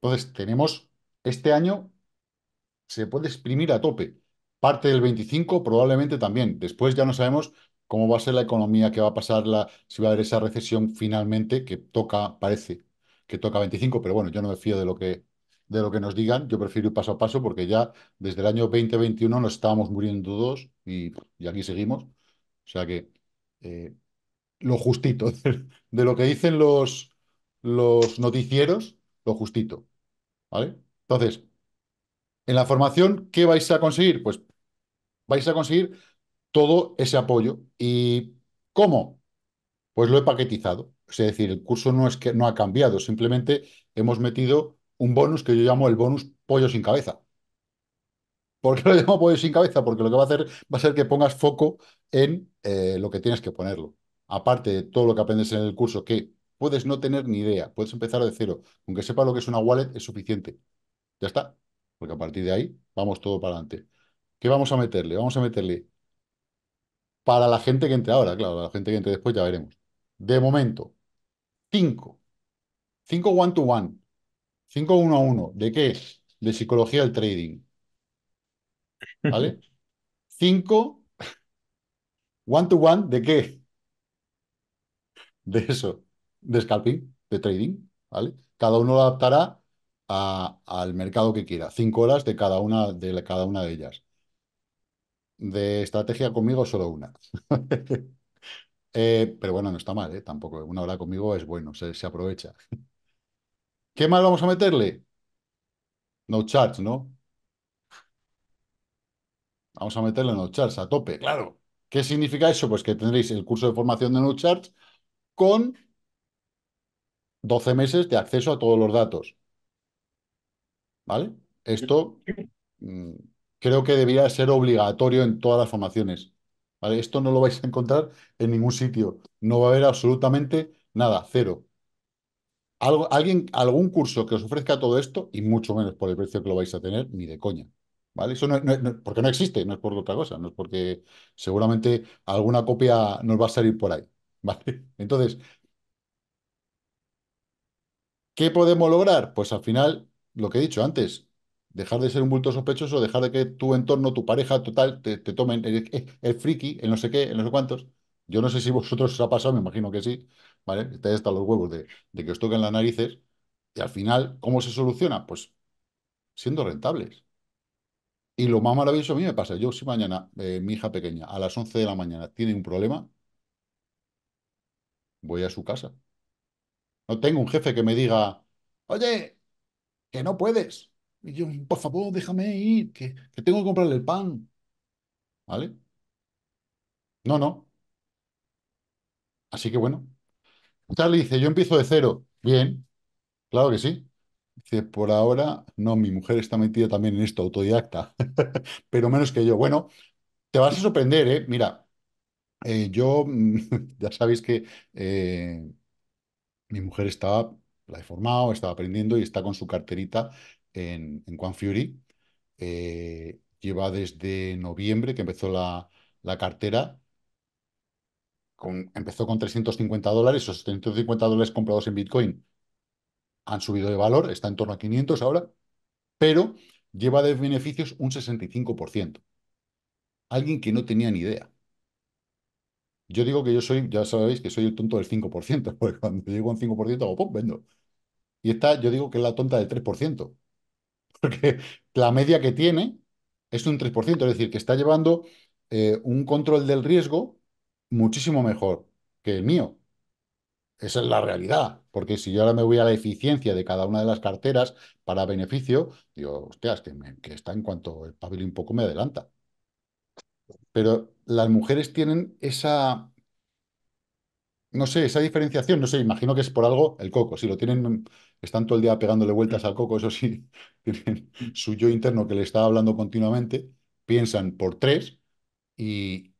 Entonces, tenemos este año, se puede exprimir a tope. Parte del 25 probablemente también. Después ya no sabemos cómo va a ser la economía, qué va a pasar, la, si va a haber esa recesión finalmente que toca, parece que toca 25, pero bueno, yo no me fío de lo que de lo que nos digan. Yo prefiero ir paso a paso porque ya desde el año 2021 nos estábamos muriendo dos y, aquí seguimos. O sea que eh, lo justito de, lo que dicen los, los noticieros, lo justito. ¿Vale? Entonces, en la formación, ¿qué vais a conseguir? Pues vais a conseguir todo ese apoyo. ¿Y cómo? Pues lo he paquetizado. Es decir, el curso no, es que, no ha cambiado, simplemente hemos metido un bonus que yo llamo el bonus pollo sin cabeza. ¿Por qué lo llamo pollo sin cabeza? Porque lo que va a hacer va a ser que pongas foco en eh, lo que tienes que ponerlo. Aparte de todo lo que aprendes en el curso, que puedes no tener ni idea, puedes empezar de cero. Aunque sepa lo que es una wallet, es suficiente. Ya está. Porque a partir de ahí vamos todo para adelante. ¿Qué vamos a meterle? Vamos a meterle para la gente que entre ahora, claro, la gente que entre después ya veremos. De momento, cinco. Cinco one-to-one. one to one 5-1-1, 1 ¿de qué? De psicología del trading. ¿Vale? 5, one to one, ¿de qué? De eso, de scalping, de trading, ¿vale? Cada uno lo adaptará al mercado que quiera. Cinco horas de cada una de, cada una de ellas. De estrategia conmigo solo una. Eh, pero bueno, no está mal, ¿eh? tampoco. Una hora conmigo es bueno, se, se aprovecha. ¿Qué más vamos a meterle? No charge, ¿no? Vamos a meterle no Charts a tope, claro. ¿Qué significa eso? Pues que tendréis el curso de formación de no charts con 12 meses de acceso a todos los datos. ¿Vale? Esto mm, creo que debería ser obligatorio en todas las formaciones. ¿Vale? Esto no lo vais a encontrar en ningún sitio. No va a haber absolutamente nada, cero alguien, algún curso que os ofrezca todo esto, y mucho menos por el precio que lo vais a tener, ni de coña. ¿Vale? Eso no, porque no existe, no es por otra cosa, no es porque seguramente alguna copia nos va a salir por ahí. ¿Vale? Entonces, ¿qué podemos lograr? Pues al final, lo que he dicho antes, dejar de ser un bulto sospechoso, dejar de que tu entorno, tu pareja, total, te, tomen el, eh, friki, el no sé qué, en no sé cuántos. Yo no sé si vosotros os ha pasado, me imagino que sí, ¿vale? Estáis hasta los huevos de, que os toquen las narices. Y al final, ¿cómo se soluciona? Pues siendo rentables. Y lo más maravilloso a mí me pasa, yo si mañana eh, mi hija pequeña a las 11 de la mañana tiene un problema, voy a su casa. No tengo un jefe que me diga, oye, que no puedes. Y yo, por favor, déjame ir, que, que tengo que comprarle el pan. ¿Vale? No, no. Así que bueno, Charlie dice, yo empiezo de cero. Bien, claro que sí. Dice, por ahora, no, mi mujer está metida también en esto, autodidacta, pero menos que yo. Bueno, te vas a sorprender, ¿eh? Mira, eh, yo, ya sabéis que eh, mi mujer estaba, la he formado, estaba aprendiendo y está con su carterita en, en Quan Fury. Eh, lleva desde noviembre que empezó la, la cartera empezó con 350 dólares, esos 350 dólares comprados en Bitcoin han subido de valor, está en torno a 500 ahora, pero lleva de beneficios un 65%. Alguien que no tenía ni idea. Yo digo que yo soy, ya sabéis que soy el tonto del 5%, porque cuando llego a un 5% hago ¡pum! vendo. Y esta yo digo que es la tonta del 3%, porque la media que tiene es un 3%, es decir, que está llevando eh, un control del riesgo muchísimo mejor que el mío. Esa es la realidad, porque si yo ahora me voy a la eficiencia de cada una de las carteras para beneficio, digo, hostias, que, que está en cuanto el pabellón un poco me adelanta. Pero las mujeres tienen esa, no sé, esa diferenciación, no sé, imagino que es por algo el coco. Si lo tienen, están todo el día pegándole vueltas al coco, eso sí, tienen su yo interno que le está hablando continuamente, piensan por tres, y,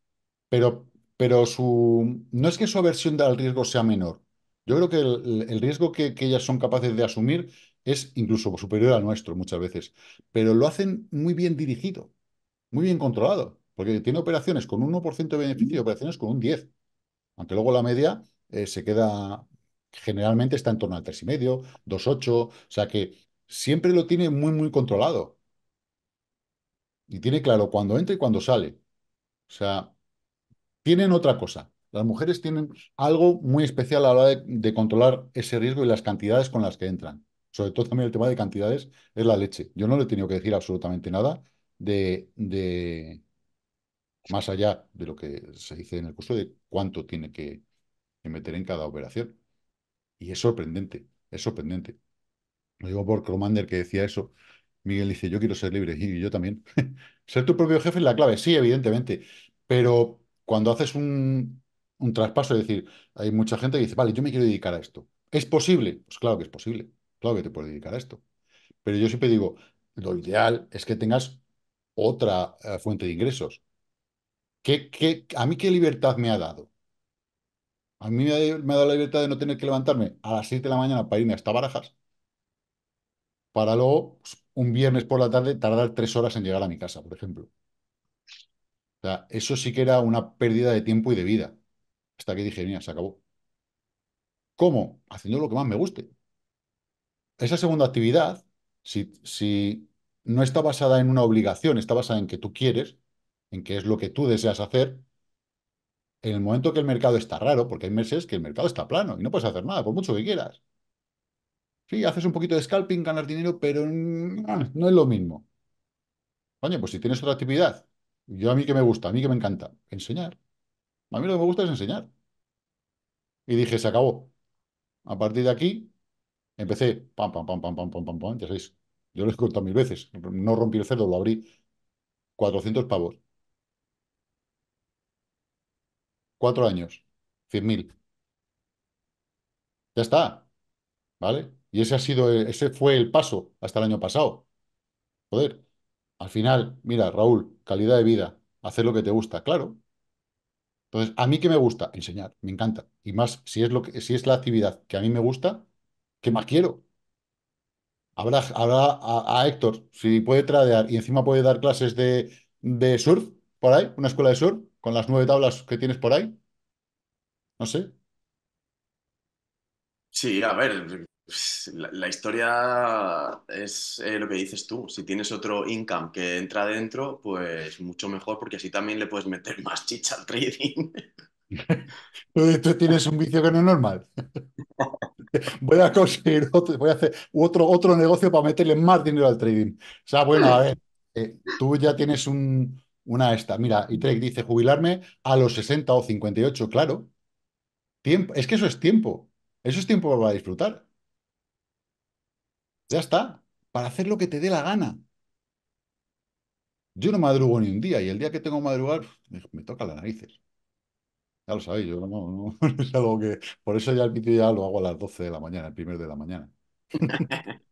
pero pero su, no es que su aversión al riesgo sea menor. Yo creo que el, riesgo que, ellas son capaces de asumir es incluso superior al nuestro muchas veces, pero lo hacen muy bien dirigido, muy bien controlado, porque tiene operaciones con un 1% de beneficio y operaciones con un 10%, aunque luego la media eh, se queda, generalmente está en torno al 3,5, 2,8, o sea que siempre lo tiene muy, muy controlado. Y tiene claro cuándo entra y cuándo sale. O sea, tienen otra cosa. Las mujeres tienen algo muy especial a la hora de, controlar ese riesgo y las cantidades con las que entran. Sobre todo también el tema de cantidades es la leche. Yo no le he tenido que decir absolutamente nada de, más allá de lo que se dice en el curso, de cuánto tiene que, meter en cada operación. Y es sorprendente, es sorprendente. Lo digo por Cromander que decía eso. Miguel dice, yo quiero ser libre y yo también. ser tu propio jefe es la clave, sí, evidentemente. Pero cuando haces un, traspaso, es decir, hay mucha gente que dice, vale, yo me quiero dedicar a esto. ¿Es posible? Pues claro que es posible, claro que te puedes dedicar a esto. Pero yo siempre digo, lo ideal es que tengas otra eh, fuente de ingresos. a mí qué libertad me ha dado? A mí me ha, dado la libertad de no tener que levantarme a las 7 de la mañana para irme hasta Barajas, para luego pues, un viernes por la tarde tardar tres horas en llegar a mi casa, por ejemplo. O sea, eso sí que era una pérdida de tiempo y de vida. Hasta que dije, mira, se acabó. ¿Cómo? Haciendo lo que más me guste. Esa segunda actividad, si, si no está basada en una obligación, está basada en que tú quieres, en que es lo que tú deseas hacer, en el momento que el mercado está raro, porque hay meses que el mercado está plano y no puedes hacer nada, por mucho que quieras. Sí, haces un poquito de scalping, ganas dinero, pero mm, no es lo mismo. Coño, pues si tienes otra actividad yo a mí que me gusta, a mí que me encanta, enseñar. A mí lo que me gusta es enseñar. Y dije, se acabó. A partir de aquí, empecé, pam, pam, pam, pam, pam, pam, pam, pam, ya sabéis. Yo lo he contado mil veces. No rompí el cerdo, lo abrí. 400 pavos. Cuatro años. 100.000. Ya está. ¿Vale? Y ese ha sido, ese fue el paso hasta el año pasado. Joder, al final, mira, Raúl, calidad de vida, hacer lo que te gusta, claro. Entonces, a mí que me gusta enseñar, me encanta. Y más si es lo que, si es la actividad que a mí me gusta, ¿qué más quiero? Habrá, a, Héctor, si puede tradear y encima puede dar clases de, de surf por ahí, una escuela de surf, con las nueve tablas que tienes por ahí. No sé. Sí, a ver, pues, la, historia es eh, lo que dices tú. Si tienes otro income que entra dentro, pues mucho mejor, porque así también le puedes meter más chicha al trading. Tú tienes un vicio que no es normal. Voy a conseguir otro, voy a hacer otro, otro negocio para meterle más dinero al trading. O sea, bueno, a ver, eh, tú ya tienes una esta. Mira, y Trek dice jubilarme a los 60 o 58, claro. Tiempo, es que eso es tiempo. Eso es tiempo para disfrutar. Ya está, para hacer lo que te dé la gana. Yo no madrugo ni un día y el día que tengo que madrugar me, toca las narices. Ya lo sabéis, yo no, es algo que... Por eso ya el ya lo hago a las 12 de la mañana, el primer de la mañana.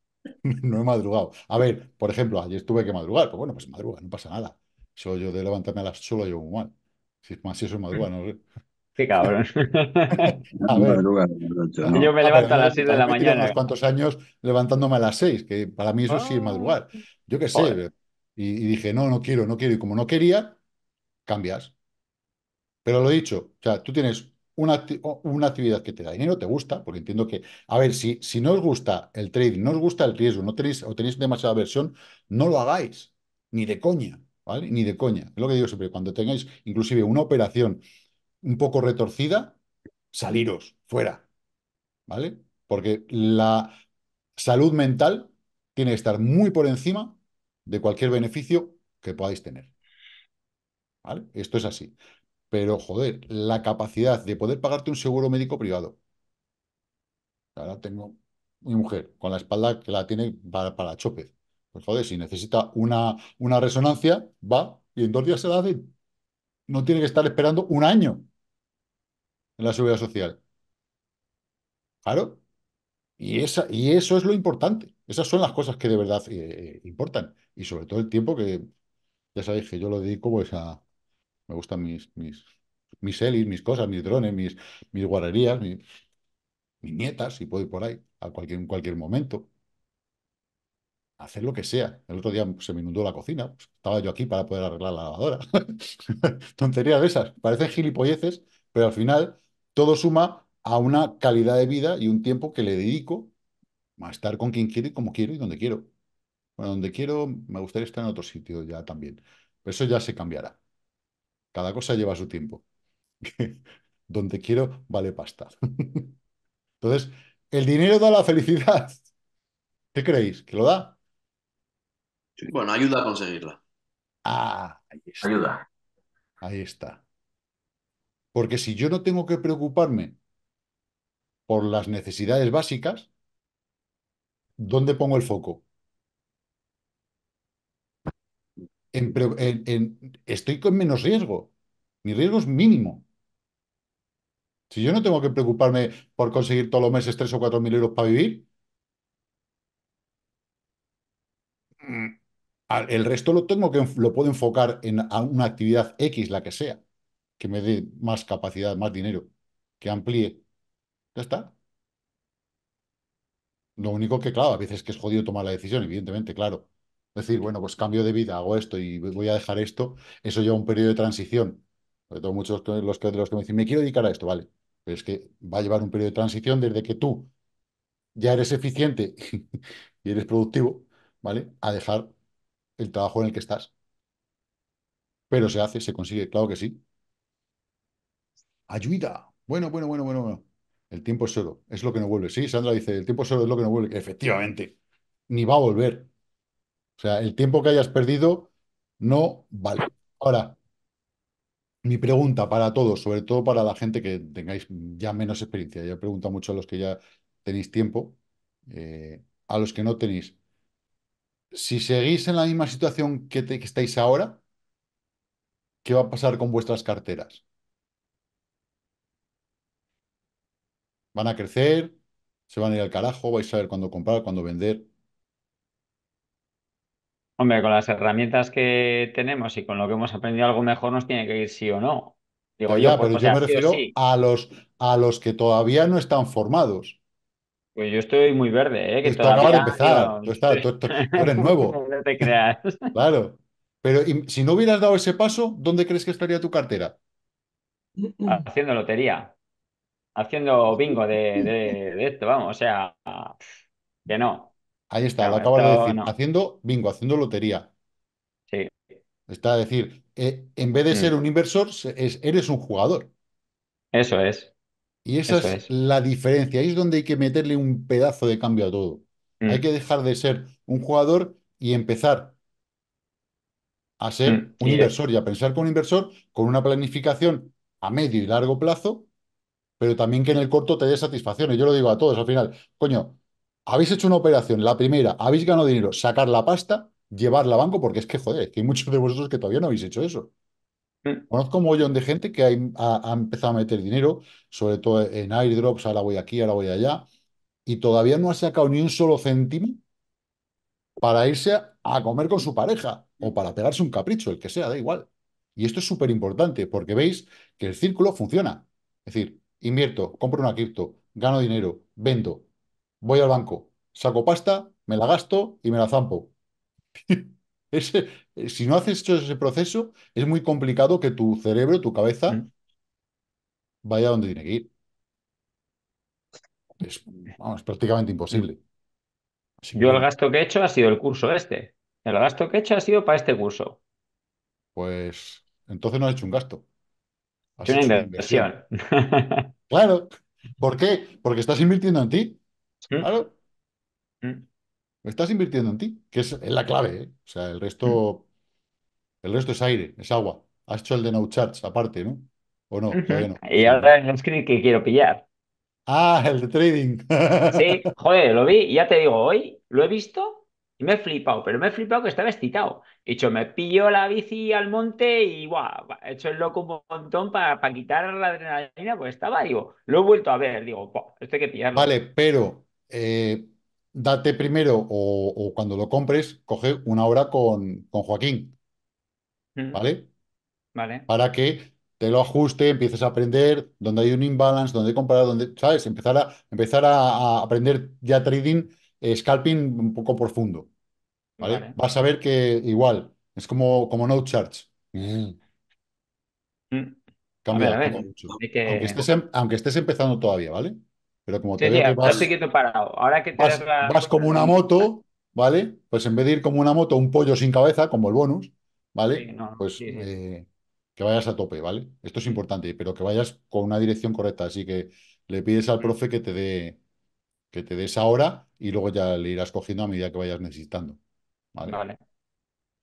no he madrugado. A ver, por ejemplo, ayer tuve que madrugar. Pues bueno, pues madruga, no pasa nada. Soy yo de levantarme a las solo yo igual mal. Si es más, si eso es madruga, no sé. Qué cabrón. Ah, Yo me ah, levanto a, las 6 de la mañana. Unos cuantos años levantándome a las 6, que para mí eso sí es ah. madrugar. Yo qué sé. Y, dije, no, no quiero, no quiero. Y como no quería, cambias. Pero lo he dicho, o sea, tú tienes una, una actividad que te da dinero, te gusta, porque entiendo que, a ver, si, si no os gusta el trading, no os gusta el riesgo, no tenéis o tenéis demasiada aversión, no lo hagáis, ni de coña, ¿vale? Ni de coña. Es lo que digo siempre, cuando tengáis inclusive una operación un poco retorcida, saliros, fuera. ¿Vale? Porque la salud mental tiene que estar muy por encima de cualquier beneficio que podáis tener. ¿Vale? Esto es así. Pero, joder, la capacidad de poder pagarte un seguro médico privado. Ahora tengo mi mujer con la espalda que la tiene para, para chopez. Pues, joder, si necesita una, una resonancia, va y en dos días se la hace no tiene que estar esperando un año en la seguridad social. Claro. Y, esa, y eso es lo importante. Esas son las cosas que de verdad eh, eh, importan. Y sobre todo el tiempo que, ya sabéis que yo lo dedico pues a... Me gustan mis, mis, mis helis, mis cosas, mis drones, mis, mis guarrerías, mis, nietas, si puedo ir por ahí, a cualquier, en cualquier momento hacer lo que sea. El otro día se me inundó la cocina, pues, estaba yo aquí para poder arreglar la lavadora. Tonterías de esas, parecen gilipolleces, pero al final todo suma a una calidad de vida y un tiempo que le dedico a estar con quien quiero y como quiero y donde quiero. Bueno, donde quiero me gustaría estar en otro sitio ya también. Pero eso ya se cambiará. Cada cosa lleva su tiempo. donde quiero vale pasta. Entonces, el dinero da la felicidad. ¿Qué creéis? ¿Que lo da? Bueno, ayuda a conseguirla. Ah, ahí está. Ayuda. Ahí está. Porque si yo no tengo que preocuparme por las necesidades básicas, ¿dónde pongo el foco? estoy con menos riesgo. Mi riesgo es mínimo. Si yo no tengo que preocuparme por conseguir todos los meses 3 o cuatro mil euros para vivir, mm el resto lo tengo que lo puedo enfocar en una actividad X, la que sea, que me dé más capacidad, más dinero, que amplíe. Ya está. Lo único que, claro, a veces es que es jodido tomar la decisión, evidentemente, claro. Decir, bueno, pues cambio de vida, hago esto y voy a dejar esto, eso lleva un periodo de transición. Sobre todo muchos de los que, los que me dicen, me quiero dedicar a esto, vale. Pero es que va a llevar un periodo de transición desde que tú ya eres eficiente y eres productivo, ¿vale? A dejar el trabajo en el que estás. Pero se hace, se consigue, claro que sí. Ayuda. Bueno, bueno, bueno, bueno, bueno. El tiempo es oro, es lo que no vuelve. Sí, Sandra dice, el tiempo es oro, es lo que no vuelve. Efectivamente, ni va a volver. O sea, el tiempo que hayas perdido no vale. Ahora, mi pregunta para todos, sobre todo para la gente que tengáis ya menos experiencia, yo pregunto mucho a los que ya tenéis tiempo, eh, a los que no tenéis, si seguís en la misma situación que, estáis ahora, ¿qué va a pasar con vuestras carteras? ¿Van a crecer? ¿Se van a ir al carajo? ¿Vais a ver cuándo comprar, cuándo vender? Hombre, con las herramientas que tenemos y con lo que hemos aprendido algo mejor nos tiene que ir sí o no. Digo, pues, pero yo me refiero a los a los que todavía no están formados. Pues yo estoy muy verde, ¿eh? Que Esto de empezar. tú, eres nuevo. claro. Pero si no hubieras dado ese paso, ¿dónde crees que estaría tu cartera? Haciendo lotería. Haciendo bingo de, esto, vamos. O sea, que no. Ahí está, lo acabas de decir. Haciendo bingo, haciendo lotería. Sí. Está a decir, eh, en vez de mm. ser un inversor, eres un jugador. Eso es. Y esa es, la diferencia. Ahí es donde hay que meterle un pedazo de cambio a todo. Mm. Hay que dejar de ser un jugador y empezar a ser mm, un inversor y a pensar como un inversor con una planificación a medio y largo plazo, pero también que en el corto te dé Y Yo lo digo a todos al final, coño, habéis hecho una operación, la primera, habéis ganado dinero, sacar la pasta, llevarla a banco, porque es que, joder, que hay muchos de vosotros que todavía no habéis hecho eso. Mm. Conozco un montón de gente que ha, empezado a meter dinero, sobre todo en airdrops, ahora voy aquí, ahora voy allá, y todavía no ha sacado ni un solo céntimo para irse a, a comer con su pareja o para pegarse un capricho, el que sea, da igual. Y esto es súper importante porque veis que el círculo funciona. Es decir, invierto, compro una cripto, gano dinero, vendo, voy al banco, saco pasta, me la gasto y me la zampo. Eh, si no haces ese proceso, es muy complicado que tu cerebro, tu cabeza, mm. vaya donde tiene que ir. Es, prácticamente imposible. Yo el gasto que he hecho ha sido el curso este. El gasto que he hecho ha sido para este curso. Pues entonces no has hecho un gasto. Has inversión. claro. ¿Por qué? Porque estás invirtiendo en ti. Mm. Claro. Mm. Estás invirtiendo en ti, que es, la clave, ¿eh? O sea, el resto, mm. el resto es aire, es agua. Has hecho el de no charts aparte, ¿no? ¿O no? Y ahora en el screen que quiero pillar. Ah, el de trading. Sí, joder, lo vi, ya te digo, hoy lo he visto y me he flipado, pero me he flipado que estaba excitado. He dicho, me pillo la bici al monte y guau, he hecho el loco un montón para, quitar la adrenalina, pues estaba, digo, lo he vuelto a ver, digo, este que pillar. Vale, pero eh, date primero o, cuando lo compres, coge una hora con, con Joaquín, mm. ¿vale? Vale. Para que te lo ajuste, empieces a aprender donde hay un imbalance, donde comprar, dónde ¿sabes? Empezar a, empezar a, aprender ya trading, eh, scalping un poco profundo, ¿vale? Vas a ver que igual, es como, como no charge mm. Mm. mucho. Em, aunque estés empezando todavía, ¿vale? Pero como te sí, vas, Ahora que te vas, como una moto, ¿vale? Pues en vez de ir como una moto, un pollo sin cabeza, como el bonus, ¿vale? pues eh, que vayas a tope, ¿vale? Esto es importante, pero que vayas con una dirección correcta. Así que le pides al mm. profe que te dé que te des ahora y luego ya le irás cogiendo a medida que vayas necesitando. Vale.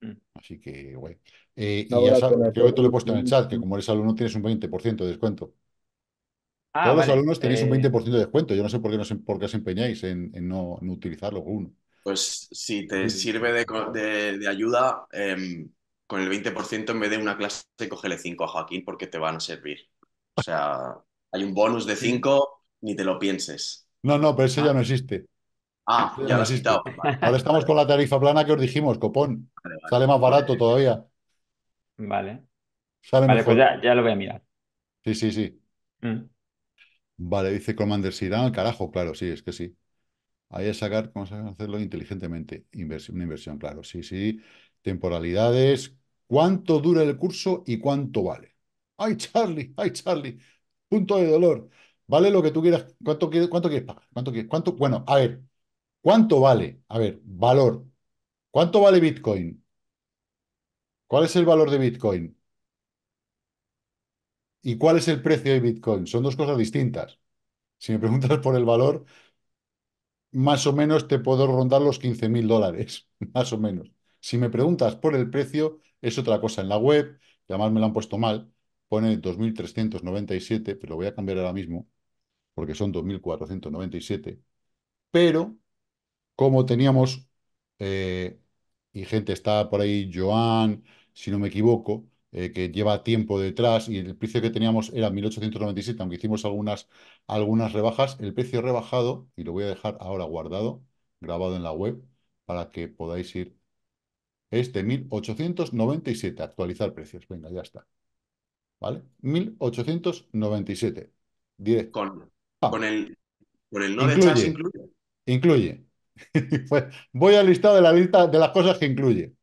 Mm. Así que, güey. Eh, y ya sabes, creo que lo he puesto en el chat, que como eres alumno tienes un 20% de descuento. Ah, Todos los alumnos tenéis un 20% eh. de descuento. Yo no sé por qué, no, por os empeñáis en, no, utilizarlo Pues si te sirve de, ayuda, em, con el 20% en vez de una clase, cogele 5 a Joaquín porque te van a servir. O sea, hay un bonus de 5, ni te lo pienses. No, no, pero ese ya ah. no existe. Ah, ya, no lo Ahora estamos con la tarifa plana que os dijimos, copón. Sale más barato todavía. Vale. vale, pues ya, lo voy a mirar. Sí, sí, sí. Mm. Vale, dice Commander, si al carajo, claro, sí, es que sí. Hay que sacar, cómo se hacerlo inteligentemente, inversión, una inversión, claro, sí, sí. Temporalidades, cuánto dura el curso y cuánto vale. ¡Ay, Charlie! ¡Ay, Charlie! Punto de dolor. Vale lo que tú quieras. ¿Cuánto quieres, cuánto quieres pagar? ¿Cuánto quieres? ¿Cuánto? Bueno, a ver, ¿cuánto vale? A ver, valor. ¿Cuánto vale Bitcoin? ¿Cuál es el valor de Bitcoin? ¿Y cuál es el precio de Bitcoin? Son dos cosas distintas. Si me preguntas por el valor, más o menos te puedo rondar los 15.000 mil dólares, más o menos. Si me preguntas por el precio, es otra cosa. En la web, además me lo han puesto mal, pone 2.397, pero lo voy a cambiar ahora mismo, porque son 2.497. Pero, como teníamos, eh, y gente está por ahí, Joan, si no me equivoco, eh, que lleva tiempo detrás y el precio que teníamos era 1897, aunque hicimos algunas, algunas rebajas, el precio rebajado, y lo voy a dejar ahora guardado, grabado en la web, para que podáis ir, este, 1897, actualizar precios, venga, ya está. ¿Vale? 1897. Con, el, con el no incluye, de chance incluye. Incluye. Pues voy al listado de la lista de las cosas que incluye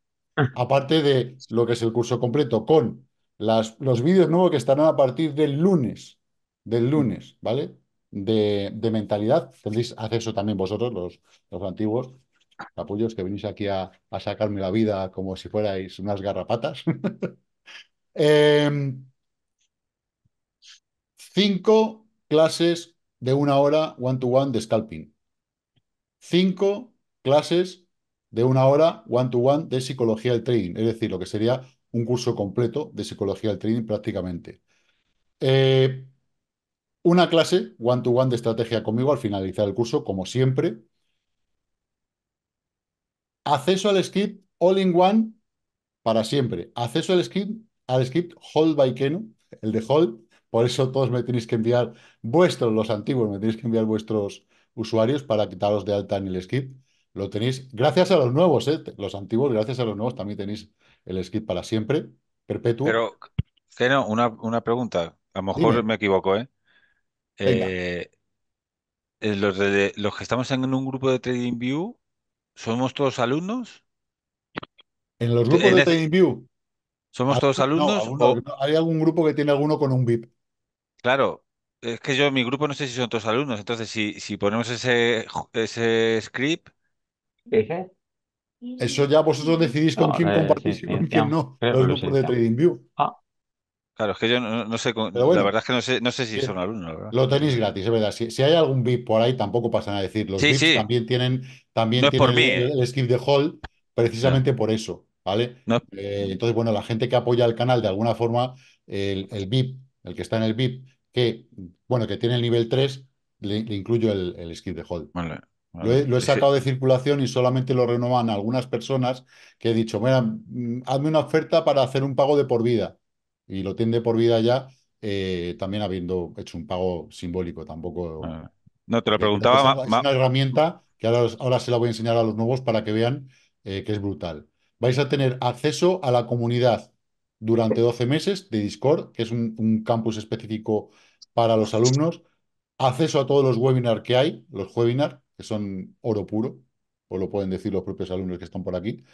aparte de lo que es el curso completo, con los vídeos nuevos que estarán a partir del lunes, del lunes, ¿vale? De, mentalidad. Tendréis acceso también vosotros, los, los antiguos, capullos, que venís aquí a, sacarme la vida como si fuerais unas garrapatas. Em, cinco clases de una hora one to one de scalping. Cinco clases de una hora one-to-one de psicología del trading, es decir, lo que sería un curso completo de psicología del trading prácticamente. Eh, una clase one-to-one de estrategia conmigo al finalizar el curso, como siempre. Acceso al script all-in-one para siempre. Acceso al script, al script hold by Keno, el de hold. Por eso todos me tenéis que enviar vuestros, los antiguos, me tenéis que enviar vuestros usuarios para quitaros de alta en el script. Lo tenéis gracias a los nuevos, eh, los antiguos, gracias a los nuevos también tenéis el script para siempre, perpetuo. Pero, que una, pregunta. A lo mejor me equivoco, ¿eh? eh, eh los, los que estamos en un grupo de TradingView, ¿somos todos alumnos? En los grupos de TradingView. ¿Somos ah, todos alumnos? Hay algún grupo que tiene alguno con un VIP. Claro, es que yo, mi grupo, no sé si son todos alumnos. Entonces, si, si ponemos ese, ese script, eso ya vosotros decidís con quién compartís y con quién no, los grupos de Trading View. Ah, Claro, es que yo no, sé, la verdad es que no sé, no sé si son alumnos, ¿verdad? lo tenéis gratis, es verdad. Si, hay algún VIP por ahí, tampoco pasan a decirlo, Los Sí, VIPs sí, también tienen, también tienen el, ¿eh? skip de hall precisamente por eso, ¿vale? Eh, entonces, bueno, la gente que apoya el canal de alguna forma, el, el VIP, el que está en el VIP, que, bueno, que tiene el nivel 3, le, le incluyo el, el skip de hall. vale lo, he, sacado de circulación y solamente lo renovan algunas personas que he dicho, mira, mm, hazme una oferta para hacer un pago de por vida. Y lo tiene de por vida ya, eh, también habiendo hecho un pago simbólico, tampoco. Ah. no, te lo eh, preguntaba. Es, una herramienta que ahora, se la voy a enseñar a los nuevos para que vean eh, que es brutal. Vais a tener acceso a la comunidad durante 12 meses de Discord, que es un campus específico para los alumnos, acceso a todos los webinars que hay, los webinars, que son oro puro, o lo pueden decir los propios alumnos que están por aquí,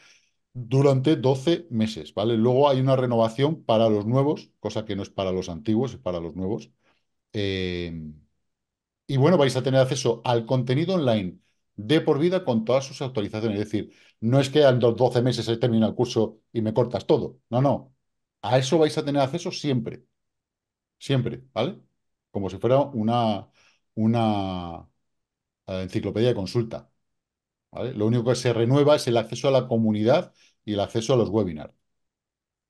durante 12 meses, ¿vale? Luego hay una renovación para los nuevos, cosa que no es para los antiguos, es para los nuevos. Eh, y bueno, vais a tener acceso al contenido online de por vida con todas sus actualizaciones. Es decir, no es que al 12 meses se termina el curso y me cortas todo. No, no. A eso vais a tener acceso siempre. Siempre, ¿vale? Como si fuera una, una, enciclopedia de consulta. Lo único que se renueva es el acceso a la comunidad y el acceso a los webinars.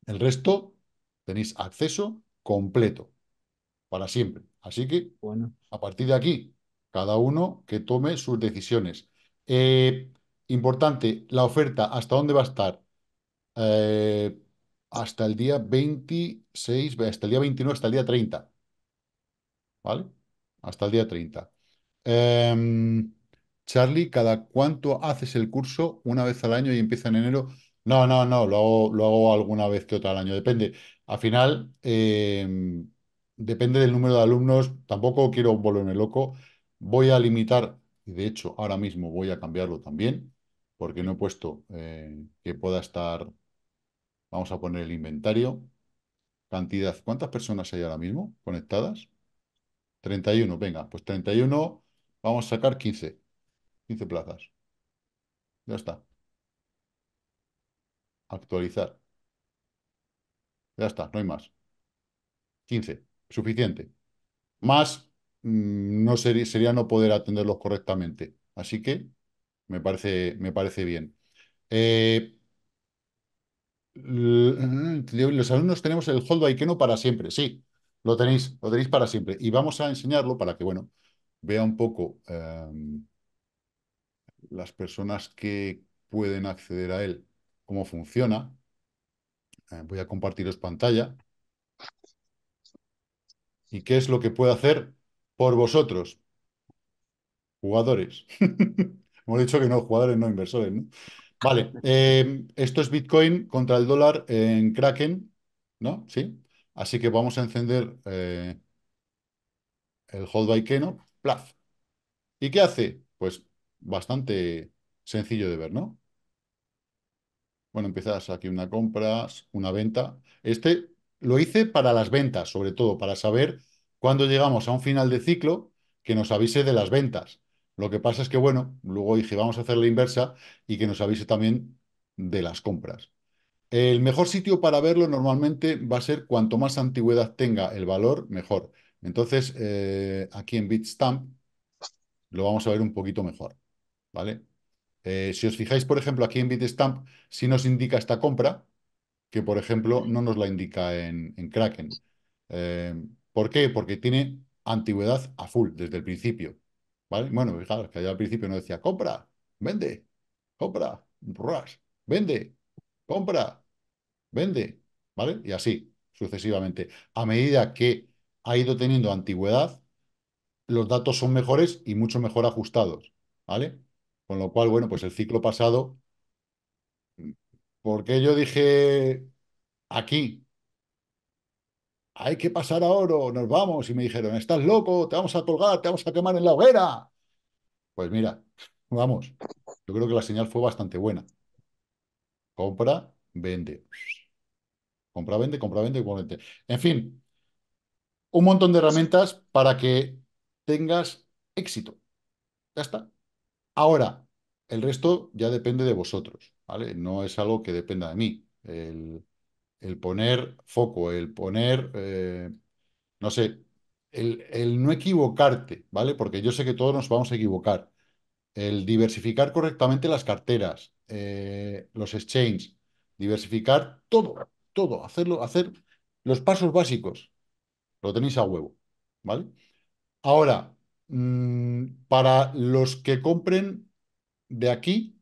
El resto tenéis acceso completo para siempre. Así que, bueno. a partir de aquí, cada uno que tome sus decisiones. Eh, importante, la oferta, ¿hasta dónde va a estar? Eh, hasta el día 26, hasta el día 29, hasta el día 30. ¿Vale? Hasta el día 30. Em, Charlie, ¿cada cuánto haces el curso? ¿Una vez al año y empieza en enero? No, no, no, lo hago, lo hago alguna vez que otra al año, depende. Al final, em, depende del número de alumnos, tampoco quiero volverme loco, voy a limitar, y de hecho ahora mismo voy a cambiarlo también, porque no he puesto eh, que pueda estar, vamos a poner el inventario, cantidad, ¿cuántas personas hay ahora mismo conectadas? 31, venga, pues 31 Vamos a sacar 15. 15 plazas. Ya está. Actualizar. Ya está, no hay más. 15, suficiente. Más mm, no sería, no poder atenderlos correctamente. Así que me parece, me parece bien. Eh, eh, los alumnos tenemos el hold que no para siempre. Sí, lo tenéis, lo tenéis para siempre. Y vamos a enseñarlo para que, bueno, vea un poco em, las personas que pueden acceder a él, cómo funciona. Eh, voy a compartiros pantalla. ¿Y qué es lo que puede hacer por vosotros, jugadores? Hemos dicho que no, jugadores, no inversores, Vale, em, esto es Bitcoin contra el dólar en Kraken, ¿no? Sí. Así que vamos a encender eh, el hold by Keno ¿Y qué hace? Pues bastante sencillo de ver, ¿no? Bueno, empiezas aquí una compra, una venta. Este lo hice para las ventas, sobre todo, para saber cuándo llegamos a un final de ciclo que nos avise de las ventas. Lo que pasa es que, bueno, luego dije, vamos a hacer la inversa y que nos avise también de las compras. El mejor sitio para verlo normalmente va a ser cuanto más antigüedad tenga el valor, mejor. Entonces, eh, aquí en Bitstamp lo vamos a ver un poquito mejor, ¿vale? Eh, si os fijáis, por ejemplo, aquí en Bitstamp, si nos indica esta compra, que por ejemplo no nos la indica en, Kraken. Eh, ¿Por qué? Porque tiene antigüedad a full desde el principio, ¿vale? Bueno, fijaros pues que allá al principio no decía compra, vende, compra, rush, vende, compra, vende, ¿vale? Y así sucesivamente. A medida que ha ido teniendo antigüedad, los datos son mejores y mucho mejor ajustados, ¿vale? Con lo cual, bueno, pues el ciclo pasado, porque yo dije aquí, hay que pasar a oro, nos vamos, y me dijeron, estás loco, te vamos a colgar, te vamos a quemar en la hoguera. Pues mira, vamos, yo creo que la señal fue bastante buena. Compra, vende. Compra, vende, compra, vende, compra, vende. En fin, un montón de herramientas para que tengas éxito. Ya está. Ahora, el resto ya depende de vosotros, ¿vale? No es algo que dependa de mí. El, poner foco, el poner, eh, no sé, el, no equivocarte, ¿vale? Porque yo sé que todos nos vamos a equivocar. El diversificar correctamente las carteras, eh, los exchanges, diversificar todo, todo, hacerlo, hacer los pasos básicos, lo tenéis a huevo, ¿vale? Ahora, mm, para los que compren de aquí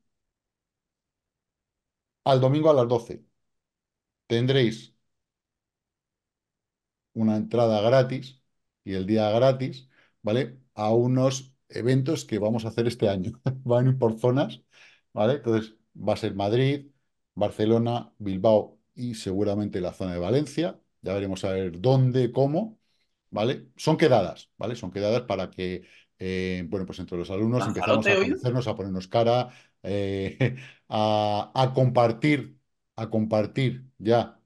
al domingo a las 12, tendréis una entrada gratis y el día gratis, ¿vale? A unos eventos que vamos a hacer este año. Van por zonas, ¿vale? Entonces va a ser Madrid, Barcelona, Bilbao y seguramente la zona de Valencia, ya veremos a ver dónde, cómo, ¿vale? Son quedadas, ¿vale? Son quedadas para que, eh, bueno, pues entre los alumnos empezamos a conocernos, a ponernos cara, eh, a, compartir, a compartir ya.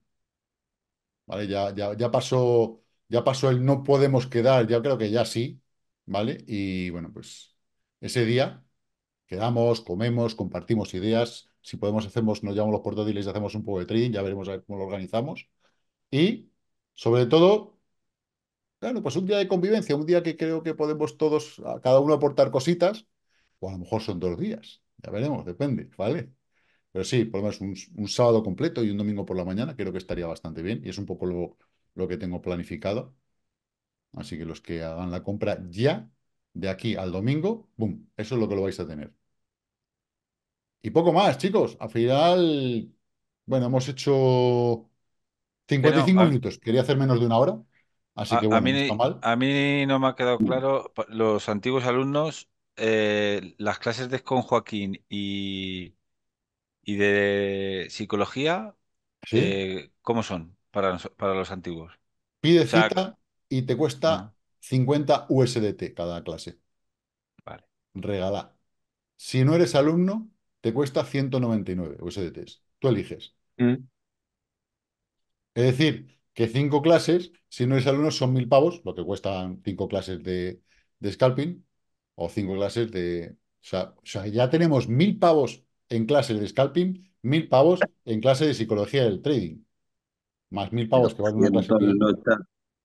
¿Vale? Ya, ya, pasó, ya pasó el no podemos quedar, ya creo que ya sí, ¿vale? Y bueno, pues ese día quedamos, comemos, compartimos ideas. Si podemos, hacemos, nos llamamos los portátiles y hacemos un poco de trading, ya veremos a ver cómo lo organizamos. Y sobre todo, claro, pues un día de convivencia, un día que creo que podemos todos, cada uno aportar cositas, o a lo mejor son dos días, ya veremos, depende, ¿vale? Pero sí, por lo menos un, sábado completo y un domingo por la mañana, creo que estaría bastante bien, y es un poco lo, lo que tengo planificado. Así que los que hagan la compra ya, de aquí al domingo, boom, eso es lo que lo vais a tener. Y poco más, chicos. Al final, bueno, hemos hecho 55 minutos. Quería hacer menos de una hora. Así que a mí, está mal. a mí no me ha quedado claro. Los antiguos alumnos, eh, las clases de con Joaquín y, y de psicología, eh, ¿cómo son para, los, para los antiguos? Pide cita y te cuesta 50 USDT cada clase. Vale. Regala. Si no eres alumno, te cuesta 199 USDT. Tú eliges. Mm. Es decir, que cinco clases, si no es alumno, son mil pavos, lo que cuestan cinco clases de, scalping o cinco clases de... O sea, ya tenemos mil pavos en clases de scalping, mil pavos en clases de psicología del trading, más mil pavos que van una clase. De...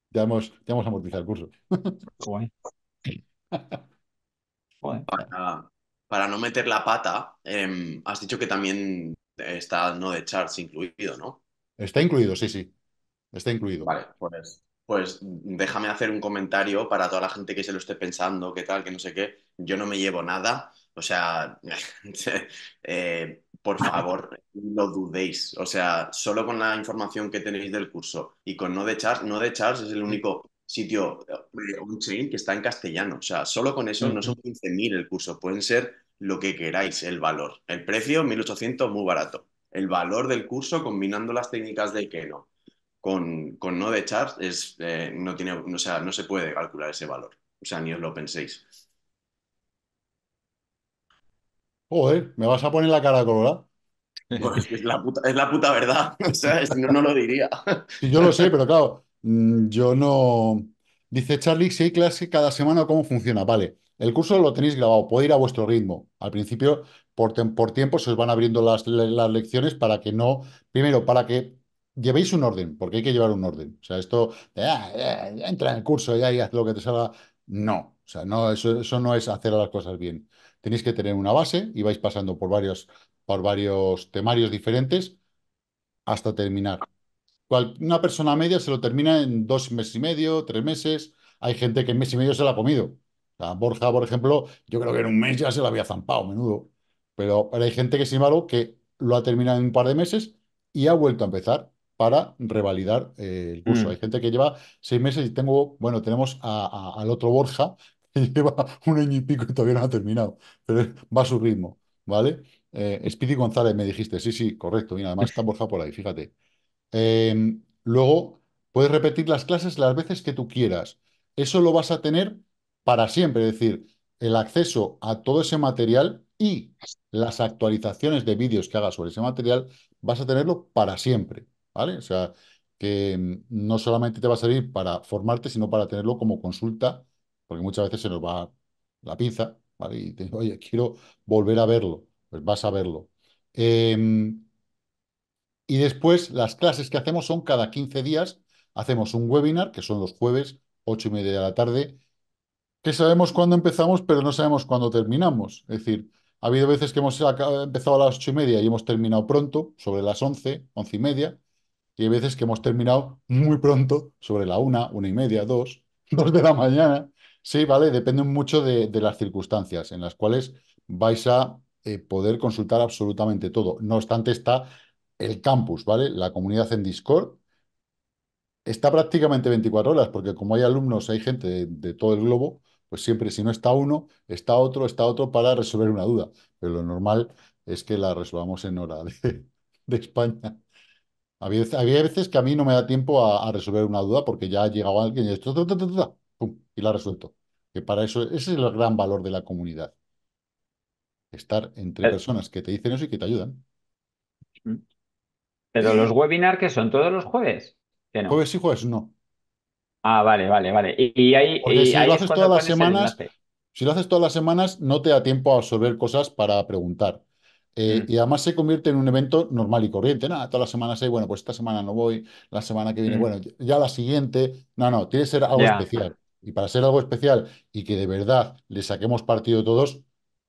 Ya, hemos, ya hemos amortizado el curso. Para, no meter la pata, em, has dicho que también está no de charts incluido, ¿no? Está incluido, sí, sí. Está incluido. Vale, pues, pues déjame hacer un comentario para toda la gente que se lo esté pensando, qué tal, que no sé qué. Yo no me llevo nada. O sea, eh, por favor, no dudéis. O sea, solo con la información que tenéis del curso y con No de Charles, No de Charles es el único sitio eh, que está en castellano. O sea, solo con eso no son 15.000 el curso, pueden ser lo que queráis, el valor. El precio, 1.800, muy barato el valor del curso combinando las técnicas de Keno con, con no de charts es, eh, no, tiene, o sea, no se puede calcular ese valor. O sea, ni os lo penséis. Joder, me vas a poner la cara colorada. es, la puta, verdad. O sea, si no, no lo diría. yo lo sé, pero claro, mm, yo no. Dice Charlie, si hay clase cada semana, ¿cómo funciona? Vale. El curso lo tenéis grabado, puede ir a vuestro ritmo. Al principio, por, por tiempo, se os van abriendo las, las, lecciones para que no, primero, para que llevéis un orden, porque hay que llevar un orden. O sea, esto, ah, entra en el curso, y ahí haz lo que te salga. No, o sea, no, eso, no es hacer las cosas bien. Tenéis que tener una base y vais pasando por varios, por varios temarios diferentes hasta terminar. Una persona media se lo termina en dos meses y medio, tres meses. Hay gente que en mes y medio se la ha comido. Borja, por ejemplo, yo creo que en un mes ya se la había zampado, menudo. Pero, hay gente que, sin embargo, que lo ha terminado en un par de meses y ha vuelto a empezar para revalidar eh, el curso. Mm. Hay gente que lleva seis meses y tengo, bueno, tenemos al otro Borja que lleva un año y pico y todavía no ha terminado, pero va a su ritmo, ¿vale? Eh, González me dijiste, sí, sí, correcto, y además está Borja por ahí, fíjate. Em, luego, puedes repetir las clases las veces que tú quieras. Eso lo vas a tener para siempre, es decir, el acceso a todo ese material y las actualizaciones de vídeos que hagas sobre ese material, vas a tenerlo para siempre, ¿vale? O sea, que mm, no solamente te va a servir para formarte, sino para tenerlo como consulta, porque muchas veces se nos va la pinza, ¿vale? Y te oye, quiero volver a verlo, pues vas a verlo. Em, y después las clases que hacemos son cada 15 días, hacemos un webinar, que son los jueves, 8 y media de la tarde, que sabemos cuándo empezamos, pero no sabemos cuándo terminamos. Es decir, ha habido veces que hemos empezado a las ocho y media y hemos terminado pronto, sobre las once, once y media, y hay veces que hemos terminado muy pronto, sobre la una, una y media, dos, dos de la mañana. Sí, vale, depende mucho de, las circunstancias en las cuales vais a eh, poder consultar absolutamente todo. No obstante, está el campus, ¿vale? La comunidad en Discord está prácticamente 24 horas, porque como hay alumnos, hay gente de todo el globo, pues siempre si no está uno, está otro, está otro para resolver una duda. Pero lo normal es que la resolvamos en hora de, España. Había, veces que a mí no me da tiempo a, resolver una duda porque ya ha llegado alguien y esto, y la ha resuelto. Que para eso, ese es el gran valor de la comunidad. Estar entre eh, personas que te dicen eso y que te ayudan. Mm. Pero los eh. webinars que son todos los jueves. Jueves y jueves no. Ah, vale, vale, vale. Y, ahí, si lo haces todas las semanas, si lo haces todas las semanas, no te da tiempo a absorber cosas para preguntar. Eh, mm. Y además se convierte en un evento normal y corriente. Nada, ah, todas las semanas hay, bueno, pues esta semana no voy, la semana que viene, mm. bueno, ya la siguiente. No, no, tiene que ser algo especial. Y para ser algo especial y que de verdad le saquemos partido todos,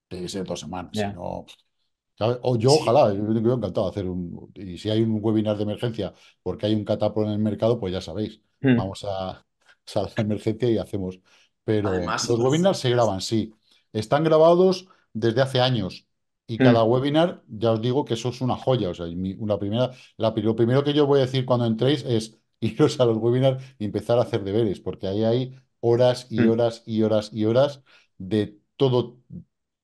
tiene que ser dos semanas. O yo, ojalá, yo, he encantado de hacer un. Y si hay un webinar de emergencia porque hay un catapro en el mercado, pues ya sabéis. Hmm. Vamos a, a, la emergencia y hacemos. Pero los webinars se graban, sí. Están grabados desde hace años. Y hmm. cada webinar, ya os digo que eso es una joya. O sea, una primera, la, lo primero que yo voy a decir cuando entréis es iros a los webinars y empezar a hacer deberes, porque ahí hay horas y hmm. horas y horas y horas de todo,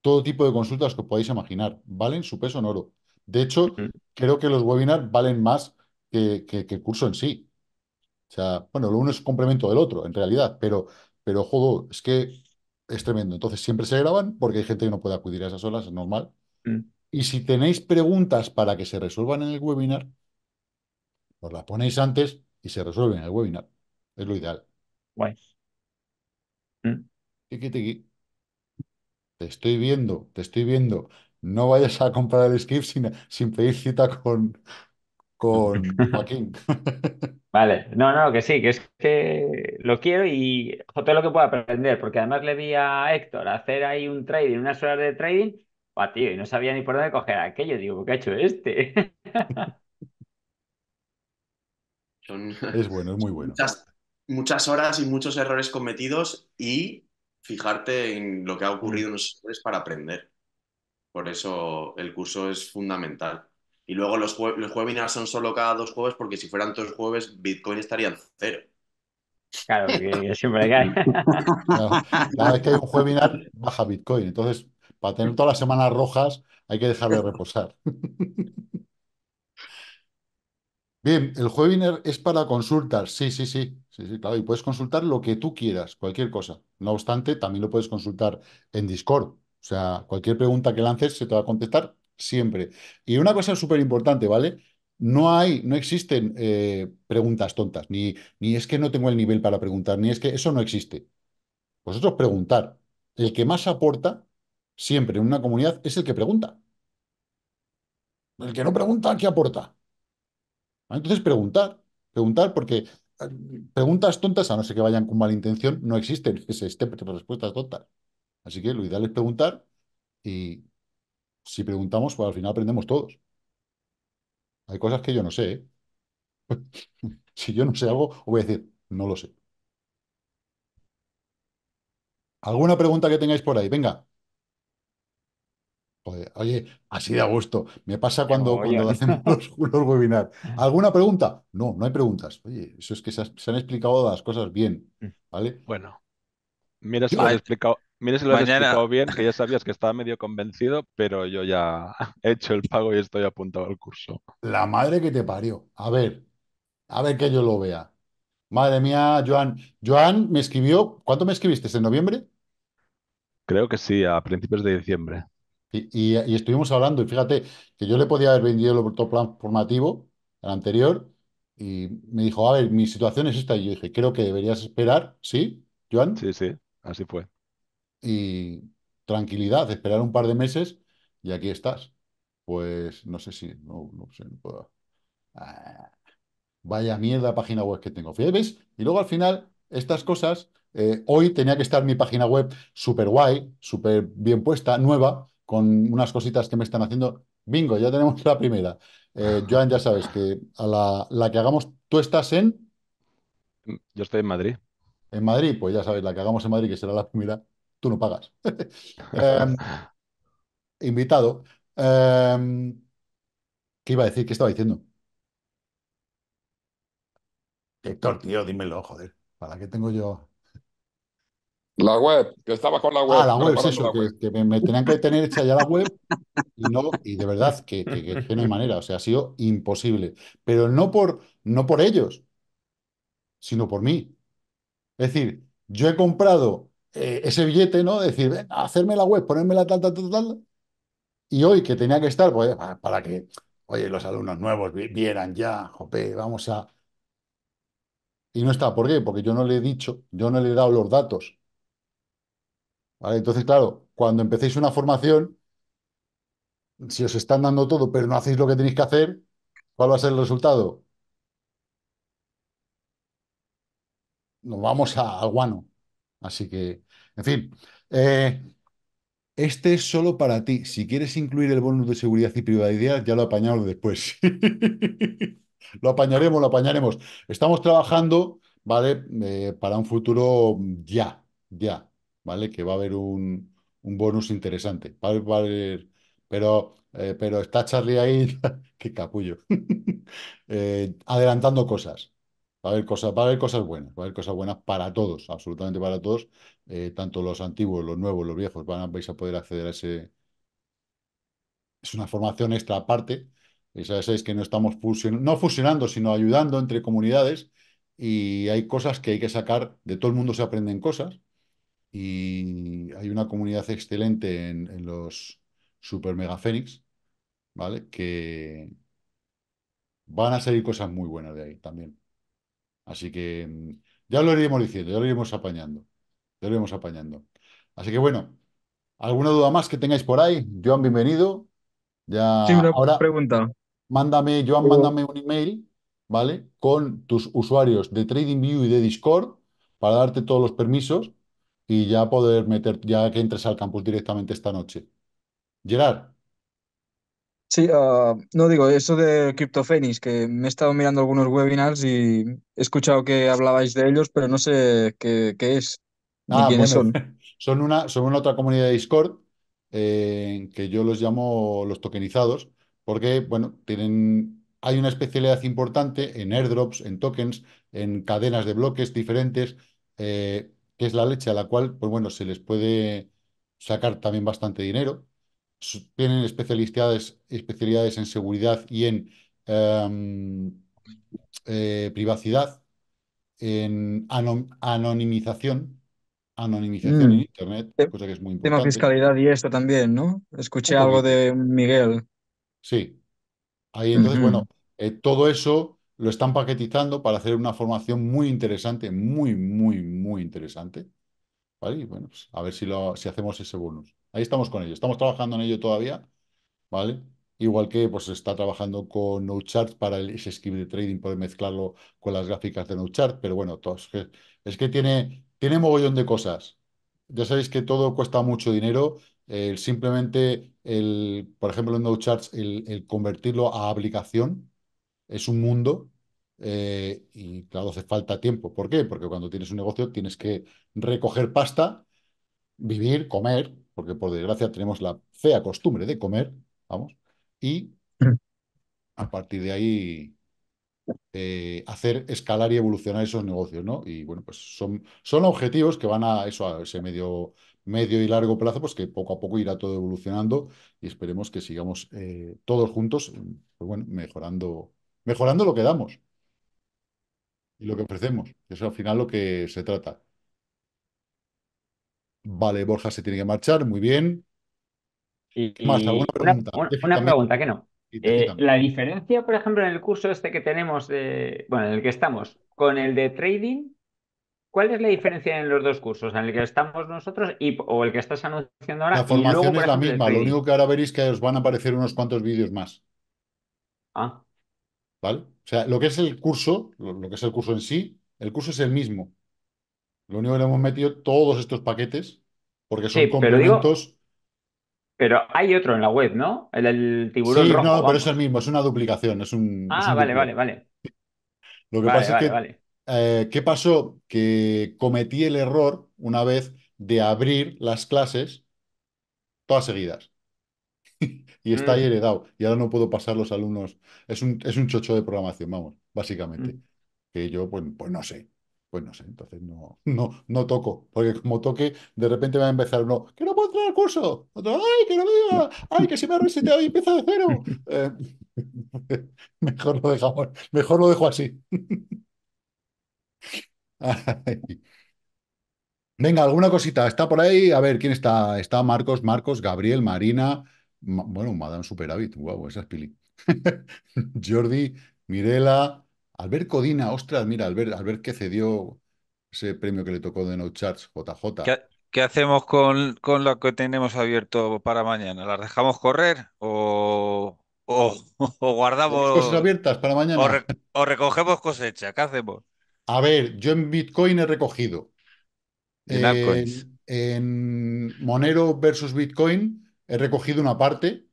todo tipo de consultas que podáis imaginar. Valen su peso en oro. De hecho, creo que los webinars valen más que, que, el curso en sí. O sea, bueno, lo uno es complemento del otro, en realidad, pero, pero juego, es que es tremendo. Entonces siempre se graban porque hay gente que no puede acudir a esas horas, es normal. Mm. Y si tenéis preguntas para que se resuelvan en el webinar, os las ponéis antes y se resuelven en el webinar. Es lo ideal. Guay. Mm. Te estoy viendo, te estoy viendo. No vayas a comprar el skip sin, sin pedir cita con, con Joaquín. Vale, no, no, que sí, que es que lo quiero y todo lo que pueda aprender, porque además le vi a Héctor hacer ahí un trading, unas horas de trading, pa, tío, y no sabía ni por dónde coger aquello, digo, ¿qué ha hecho este? Es bueno, es muy bueno. muchas, horas y muchos errores cometidos y fijarte en lo que ha mm. ocurrido en los errores para aprender. Por eso el curso es fundamental. Y luego los, los webinars son solo cada dos jueves porque si fueran todos jueves, Bitcoin estaría en cero. Claro, que siempre hay cada vez que hay un webinar, baja Bitcoin. Entonces, para tener todas las semanas rojas, hay que dejar de reposar. Bien, el webinar es para consultas. Sí, sí, sí, sí, sí, claro. Y puedes consultar lo que tú quieras, cualquier cosa. No obstante, también lo puedes consultar en Discord. O sea, cualquier pregunta que lances se te va a contestar siempre. Y una cosa súper importante, ¿vale? No hay, no existen eh, preguntas tontas, ni, ni es que no tengo el nivel para preguntar, ni es que eso no existe. Vosotros preguntar. El que más aporta siempre en una comunidad es el que pregunta. El que no pregunta, ¿qué aporta? Entonces, preguntar. Preguntar porque eh, preguntas tontas, a no ser que vayan con mala intención, no existen. Es este, respuestas tontas. Así que lo ideal es preguntar y si preguntamos, pues al final aprendemos todos. Hay cosas que yo no sé. ¿eh? si yo no sé algo, os voy a decir, no lo sé. ¿Alguna pregunta que tengáis por ahí? Venga. oye, así de a gusto. Me pasa cuando, hacemos los, webinars. ¿Alguna pregunta? No, no hay preguntas. Oye, eso es que se, han explicado las cosas bien, mm. ¿vale? Bueno, mira se ha eh, explicado, Mira si lo has Mañana... bien, que ya sabías que estaba medio convencido, pero yo ya he hecho el pago y estoy apuntado al curso. La madre que te parió. A ver, a ver que yo lo vea. Madre mía, Joan. Joan me escribió, ¿cuánto me escribiste? ¿En noviembre? Creo que sí, a principios de diciembre. Y, estuvimos hablando, y fíjate que yo le podía haber vendido el otro plan formativo, el anterior, y me dijo, a ver, mi situación es esta. Y yo dije, creo que deberías esperar, ¿sí, Joan? Sí, sí, así fue y tranquilidad, esperar un par de meses y aquí estás. Pues no sé si, no, ah, vaya mierda página web que tengo. Fíjate, Y luego al final, estas cosas, eh, hoy tenía que estar mi página web súper guay, súper bien puesta, nueva, con unas cositas que me están haciendo. Bingo, ya tenemos la primera. Eh, Joan, ya sabes que a la, la que hagamos, tú estás en... Yo estoy en Madrid. En Madrid, pues ya sabes, la que hagamos en Madrid, que será la primera, tú no pagas. Em, invitado. Em, ¿Qué iba a decir? ¿Qué estaba diciendo? Héctor, tío, dímelo, joder. ¿Para qué tengo yo? La web, que estaba con la web. Ah, la web, eso, que, me, tenían que tener hecha ya la web y, de verdad que, que, no hay manera, o sea, ha sido imposible. Pero no por, no por ellos, sino por mí. Es decir, yo he comprado eh, ese billete, ¿no? decir, hacerme la web, ponerme tal, tal, tal, tal. Y hoy que tenía que estar, pues, para que, oye, los alumnos nuevos vieran ya, jope, vamos a... Y no está, ¿por qué? Porque yo no le he dicho, yo no le he dado los datos. Entonces, claro, cuando empecéis una formación, si os están dando todo, pero no hacéis lo que tenéis que hacer, ¿cuál va a ser el resultado? Nos vamos a, al guano. Así que, en fin. Eh, este es solo para ti. Si quieres incluir el bonus de seguridad y privacidad, ya lo apañamos después. lo apañaremos, lo apañaremos. Estamos trabajando, ¿vale? Eh, para un futuro ya, ya, ¿vale? Que va a haber un, bonus interesante. pero, eh, pero está Charlie ahí, qué capullo, adelantando cosas. Va a haber cosas, cosas buenas, va a haber cosas buenas para todos, absolutamente para todos. Eh, tanto los antiguos, los nuevos, los viejos, van vais a poder acceder a ese. Es una formación extra aparte. sabéis que no estamos no fusionando, sino ayudando entre comunidades. Y hay cosas que hay que sacar. De todo el mundo se aprenden cosas. Y hay una comunidad excelente en, los Super Mega Fénix, ¿vale? Que van a salir cosas muy buenas de ahí también. Así que mm, ya lo iremos diciendo, ya lo iremos apañando. Ya lo iremos apañando. Así que bueno, ¿alguna duda más que tengáis por ahí? Joan, bienvenido. Ya sí, una ahora pregunta. Mándame, Joan, mándame un email, ¿vale? Con tus usuarios de TradingView y de Discord para darte todos los permisos y ya poder meter, ya que entres al campus directamente esta noche. Gerard. Sí, ah, no digo, eso de CryptoPhoenix, que me he estado mirando algunos webinars y he escuchado que hablabais de ellos, pero no sé qué, es ah, quiénes son. Son una, son una otra comunidad de Discord eh, que yo los llamo los tokenizados, porque, bueno, tienen, hay una especialidad importante en airdrops, en tokens, en cadenas de bloques diferentes, eh, que es la leche a la cual, pues bueno, se les puede sacar también bastante dinero tienen especialidades, especialidades en seguridad y en em, eh, privacidad, en anonimización, anonimización mm. en Internet, cosa que es muy importante. Tema fiscalidad y esto también, ¿no? Escuché algo pues de Miguel. Sí. Ahí entonces, bueno, eh, todo eso lo están paquetizando para hacer una formación muy interesante, muy, muy, muy interesante. bueno, pues, a ver si, lo, si hacemos ese bonus. Ahí estamos con ello, estamos trabajando en ello todavía, ¿vale? Igual que pues está trabajando con Nochart... para ese script de trading, poder mezclarlo con las gráficas de Nochart... pero bueno, es, que, tiene, tiene mogollón de cosas. Ya sabéis que todo cuesta mucho dinero, simplemente, el, por ejemplo, en NoCharts, el, el convertirlo a aplicación es un mundo, eh, y claro, hace falta tiempo. ¿Por qué? Porque cuando tienes un negocio tienes que recoger pasta, vivir, comer, porque por desgracia tenemos la fea costumbre de comer, vamos, y a partir de ahí eh, hacer escalar y evolucionar esos negocios, ¿no? Y bueno, pues son, son objetivos que van a eso, a ese medio, medio y largo plazo, pues que poco a poco irá todo evolucionando y esperemos que sigamos eh, todos juntos, pues bueno, mejorando, mejorando lo que damos y lo que ofrecemos. Eso al final lo que se trata. Vale, Borja se tiene que marchar, muy bien. Más, alguna pregunta. Una, pregunta que no. Eh, la diferencia, por ejemplo, en el curso este que tenemos, bueno, en el que estamos, con el de trading, ¿cuál es la diferencia en los dos cursos, en el que estamos nosotros y, o el que estás anunciando ahora? La formación es la misma, lo único que ahora veréis es que os van a aparecer unos cuantos vídeos más. Ah. ¿Vale? O sea, lo que es el curso, lo que es el curso en sí, el curso es el mismo. Lo único que le hemos metido todos estos paquetes, porque son complementos. pero, hay otro en la web, ¿no? El, tiburón. Sí, no, pero es el mismo, es una duplicación. Es un, ah, vale, vale, vale, Lo que pasa es que. Eh, ¿Qué pasó? Que cometí el error una vez de abrir las clases todas seguidas. y está ahí mm. heredado. Y ahora no puedo pasar los alumnos. Es un, es un chocho de programación, vamos, básicamente. Mm. Que yo, pues, pues no sé. Pues no sé, entonces no, no, no toco, porque como toque, de repente va a empezar uno, que no puedo entrar al curso, ay, que no diga, ay, que se me ha y empieza de cero. Eh, mejor lo mejor lo dejo así. Venga, alguna cosita, está por ahí, a ver, ¿quién está? Está Marcos, Marcos, Gabriel, Marina, ha bueno, Madame Superávit, guau, esa es Pili. Jordi, Mirela, Albert Codina, ostras, mira, Albert, Albert que cedió ese premio que le tocó de No Charts, JJ. ¿Qué, hacemos con, con, lo que tenemos abierto para mañana? ¿Las dejamos correr o, o, guardamos... Cosas abiertas para mañana. O, recogemos cosecha, ¿qué hacemos? A ver, yo en Bitcoin he recogido. En, en Monero versus Bitcoin he recogido una parte.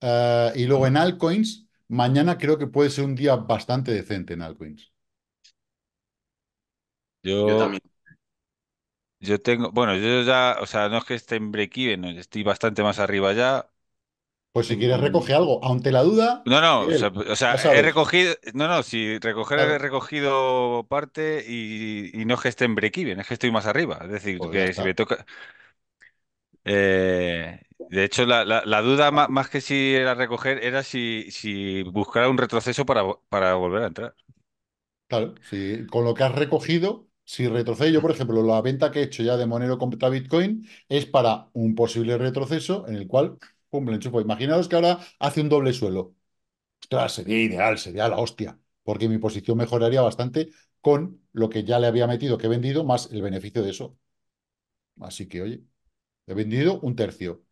Eh, y luego en altcoins mañana creo que puede ser un día bastante decente en Alcoins. Yo, yo Yo tengo, bueno, yo ya, o sea, no es que esté en break-even, estoy bastante más arriba ya. Pues si mm. quieres recoge algo, aunque la duda. No, no, o sea, he recogido, no, no, si recoger he recogido parte y, no es que esté en break-even, es que estoy más arriba. Es decir, pues que si me toca. Eh, de hecho, la, duda más, que si era recoger era si, si buscara un retroceso para, para volver a entrar. Claro, si con lo que has recogido, si retrocede, yo por ejemplo, la venta que he hecho ya de Monero contra Bitcoin es para un posible retroceso en el cual, pum, le Imaginaos que ahora hace un doble suelo. Ostras, sería ideal, sería la hostia, porque mi posición mejoraría bastante con lo que ya le había metido, que he vendido, más el beneficio de eso. Así que, oye, he vendido un tercio,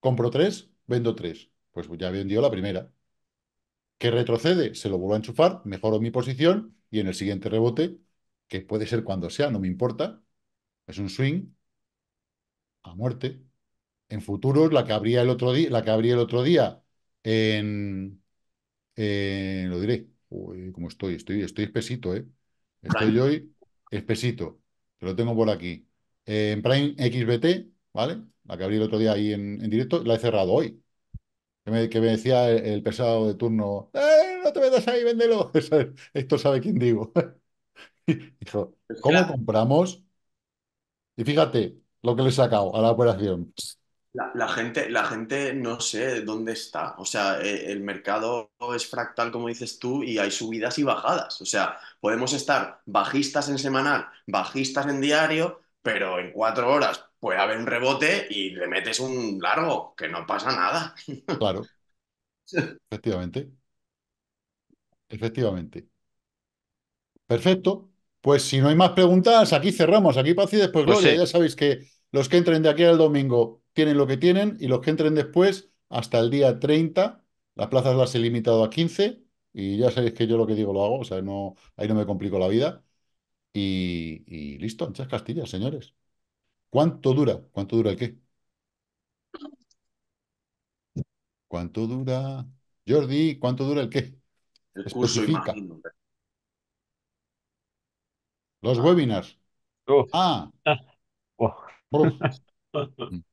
Compro tres, vendo tres. Pues ya vendió la primera. Que retrocede, se lo vuelvo a enchufar, mejoro mi posición y en el siguiente rebote, que puede ser cuando sea, no me importa, es un swing a muerte. En futuros, la que abría el otro día, la que abría el otro día en, lo diré, Uy, ¿cómo estoy? Estoy, estoy espesito, ¿eh? Estoy hoy espesito, te lo tengo por aquí. en Prime XBT ¿vale? La que abrí el otro día ahí en, directo, la he cerrado hoy. Que me, que decía el, pesado de turno, ¡Eh, no te metas ahí, véndelo! Esto sabe quién digo. Dijo, pues ¿cómo compramos? Y fíjate lo que le he sacado a la operación. La, gente, la gente no sé dónde está. O sea, eh, el mercado es fractal, como dices tú, y hay subidas y bajadas. O sea, podemos estar bajistas en semanal, bajistas en diario, pero en cuatro horas puede haber un rebote y le metes un largo, que no pasa nada. Claro. Efectivamente. Efectivamente. Perfecto. Pues si no hay más preguntas, aquí cerramos. Aquí paz y después pues Ya sabéis que los que entren de aquí al domingo tienen lo que tienen y los que entren después hasta el día 30, las plazas las he limitado a 15 y ya sabéis que yo lo que digo lo hago, o sea, no, ahí no me complico la vida. Y, y listo, anchas castillas, señores. ¿Cuánto dura? ¿Cuánto dura el qué? ¿Cuánto dura? Jordi, ¿cuánto dura el qué? El Los webinars. Ah.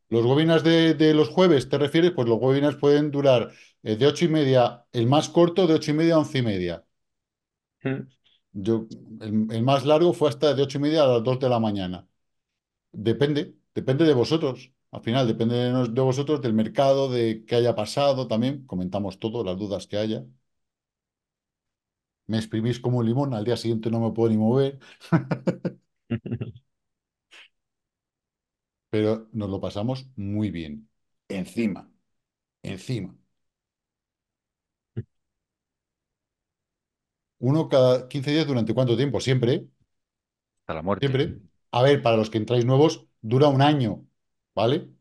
Los webinars de, los jueves, ¿te refieres? Pues los webinars pueden durar eh, de ocho y media, el más corto de ocho y media a once y media. Hmm. Yo, el, más largo fue hasta de ocho y media a las dos de la mañana. Depende, depende de vosotros. Al final, depende de, vosotros, del mercado, de qué haya pasado también. Comentamos todo, las dudas que haya. Me exprimís como un limón, al día siguiente no me puedo ni mover. Pero nos lo pasamos muy bien. Encima, encima. Uno cada 15 días durante cuánto tiempo? Siempre. Hasta la muerte. Siempre. A ver, para los que entráis nuevos, dura un año, ¿vale?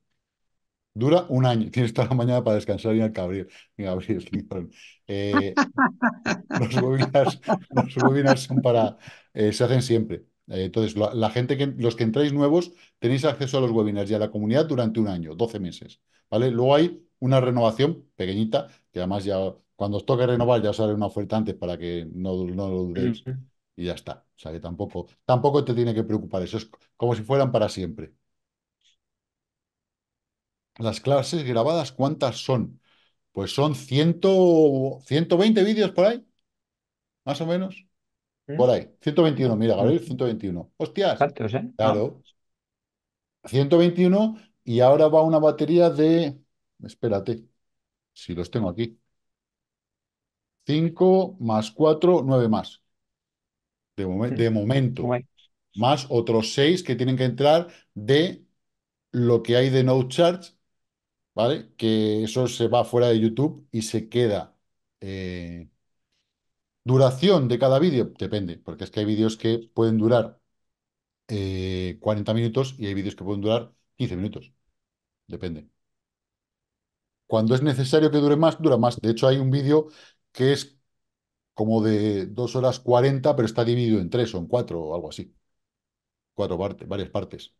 Dura un año. Tienes toda la mañana para descansar y al cabrío. Eh, los, webinars, son para. Eh, se hacen siempre. Eh, entonces, la, gente que, los que entráis nuevos, tenéis acceso a los webinars y a la comunidad durante un año, 12 meses. ¿Vale? Luego hay una renovación pequeñita, que además ya cuando os toque renovar ya os haré una oferta antes para que no, lo duréis y ya está. O sea que tampoco, tampoco te tiene que preocupar eso. Es como si fueran para siempre. Las clases grabadas, ¿cuántas son? Pues son 120 vídeos por ahí, más o menos. Por ahí, 121, mira, Gabriel, 121. Mm. Hostias. ¿eh? Claro. 121 y ahora va una batería de... Espérate, si los tengo aquí. 5 más 4, 9 más de, momento, más otros seis que tienen que entrar de lo que hay de no charge, ¿vale? Que eso se va fuera de YouTube y se queda. Eh, duración de cada vídeo, depende, porque es que hay vídeos que pueden durar 40 eh, minutos y hay vídeos que pueden durar 15 minutos. Depende. Cuando es necesario que dure más, dura más. De hecho, hay un vídeo que es como de dos horas 40, pero está dividido en tres o en cuatro o algo así. Cuatro partes, varias partes.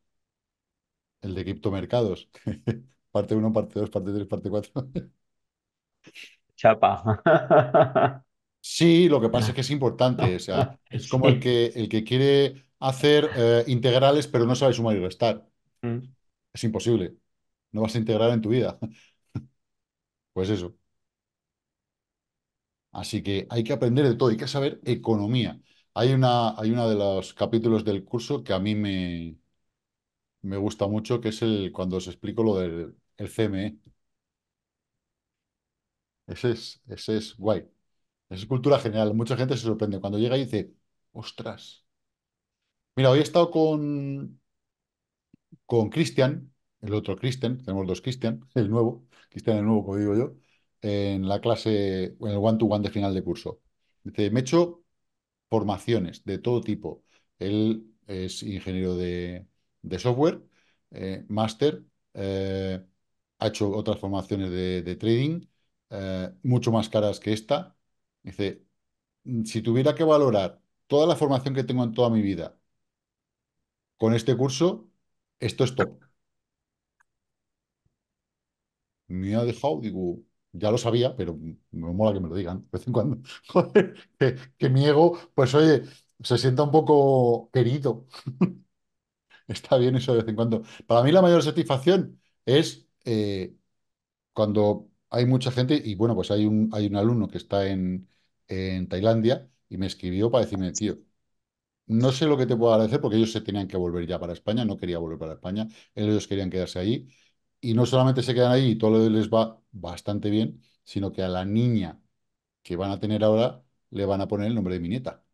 El de criptomercados. parte uno, parte dos parte tres, parte cuatro Chapa. sí, lo que pasa es que es importante. O sea, es como el que, el que quiere hacer eh, integrales, pero no sabe sumar y restar. Mm. Es imposible. No vas a integrar en tu vida. pues eso. Así que hay que aprender de todo, hay que saber economía. Hay una, hay una de los capítulos del curso que a mí me, me gusta mucho, que es el cuando os explico lo del el CME. Ese es, ese es guay. Es cultura general. Mucha gente se sorprende. Cuando llega y dice, ostras. Mira, hoy he estado con, con Cristian, el otro Cristian, tenemos dos Cristian, el nuevo, Cristian el nuevo, como digo yo, en la clase, en el one-to-one de final de curso. Dice, me he hecho formaciones de todo tipo. Él es ingeniero de, software, eh, máster, eh, ha hecho otras formaciones de, trading, eh, mucho más caras que esta. Dice, si tuviera que valorar toda la formación que tengo en toda mi vida con este curso, esto es top. Me ha dejado, digo, ya lo sabía, pero me mola que me lo digan de vez en cuando, que, que, mi ego, pues oye, se sienta un poco querido. Está bien eso de vez en cuando. Para mí la mayor satisfacción es eh, cuando hay mucha gente, y bueno, pues hay un, hay un alumno que está en, en Tailandia y me escribió para decirme, tío, no sé lo que te puedo agradecer porque ellos se tenían que volver ya para España, no quería volver para España, ellos querían quedarse allí y no solamente se quedan ahí y todo les va bastante bien, sino que a la niña que van a tener ahora le van a poner el nombre de mi nieta.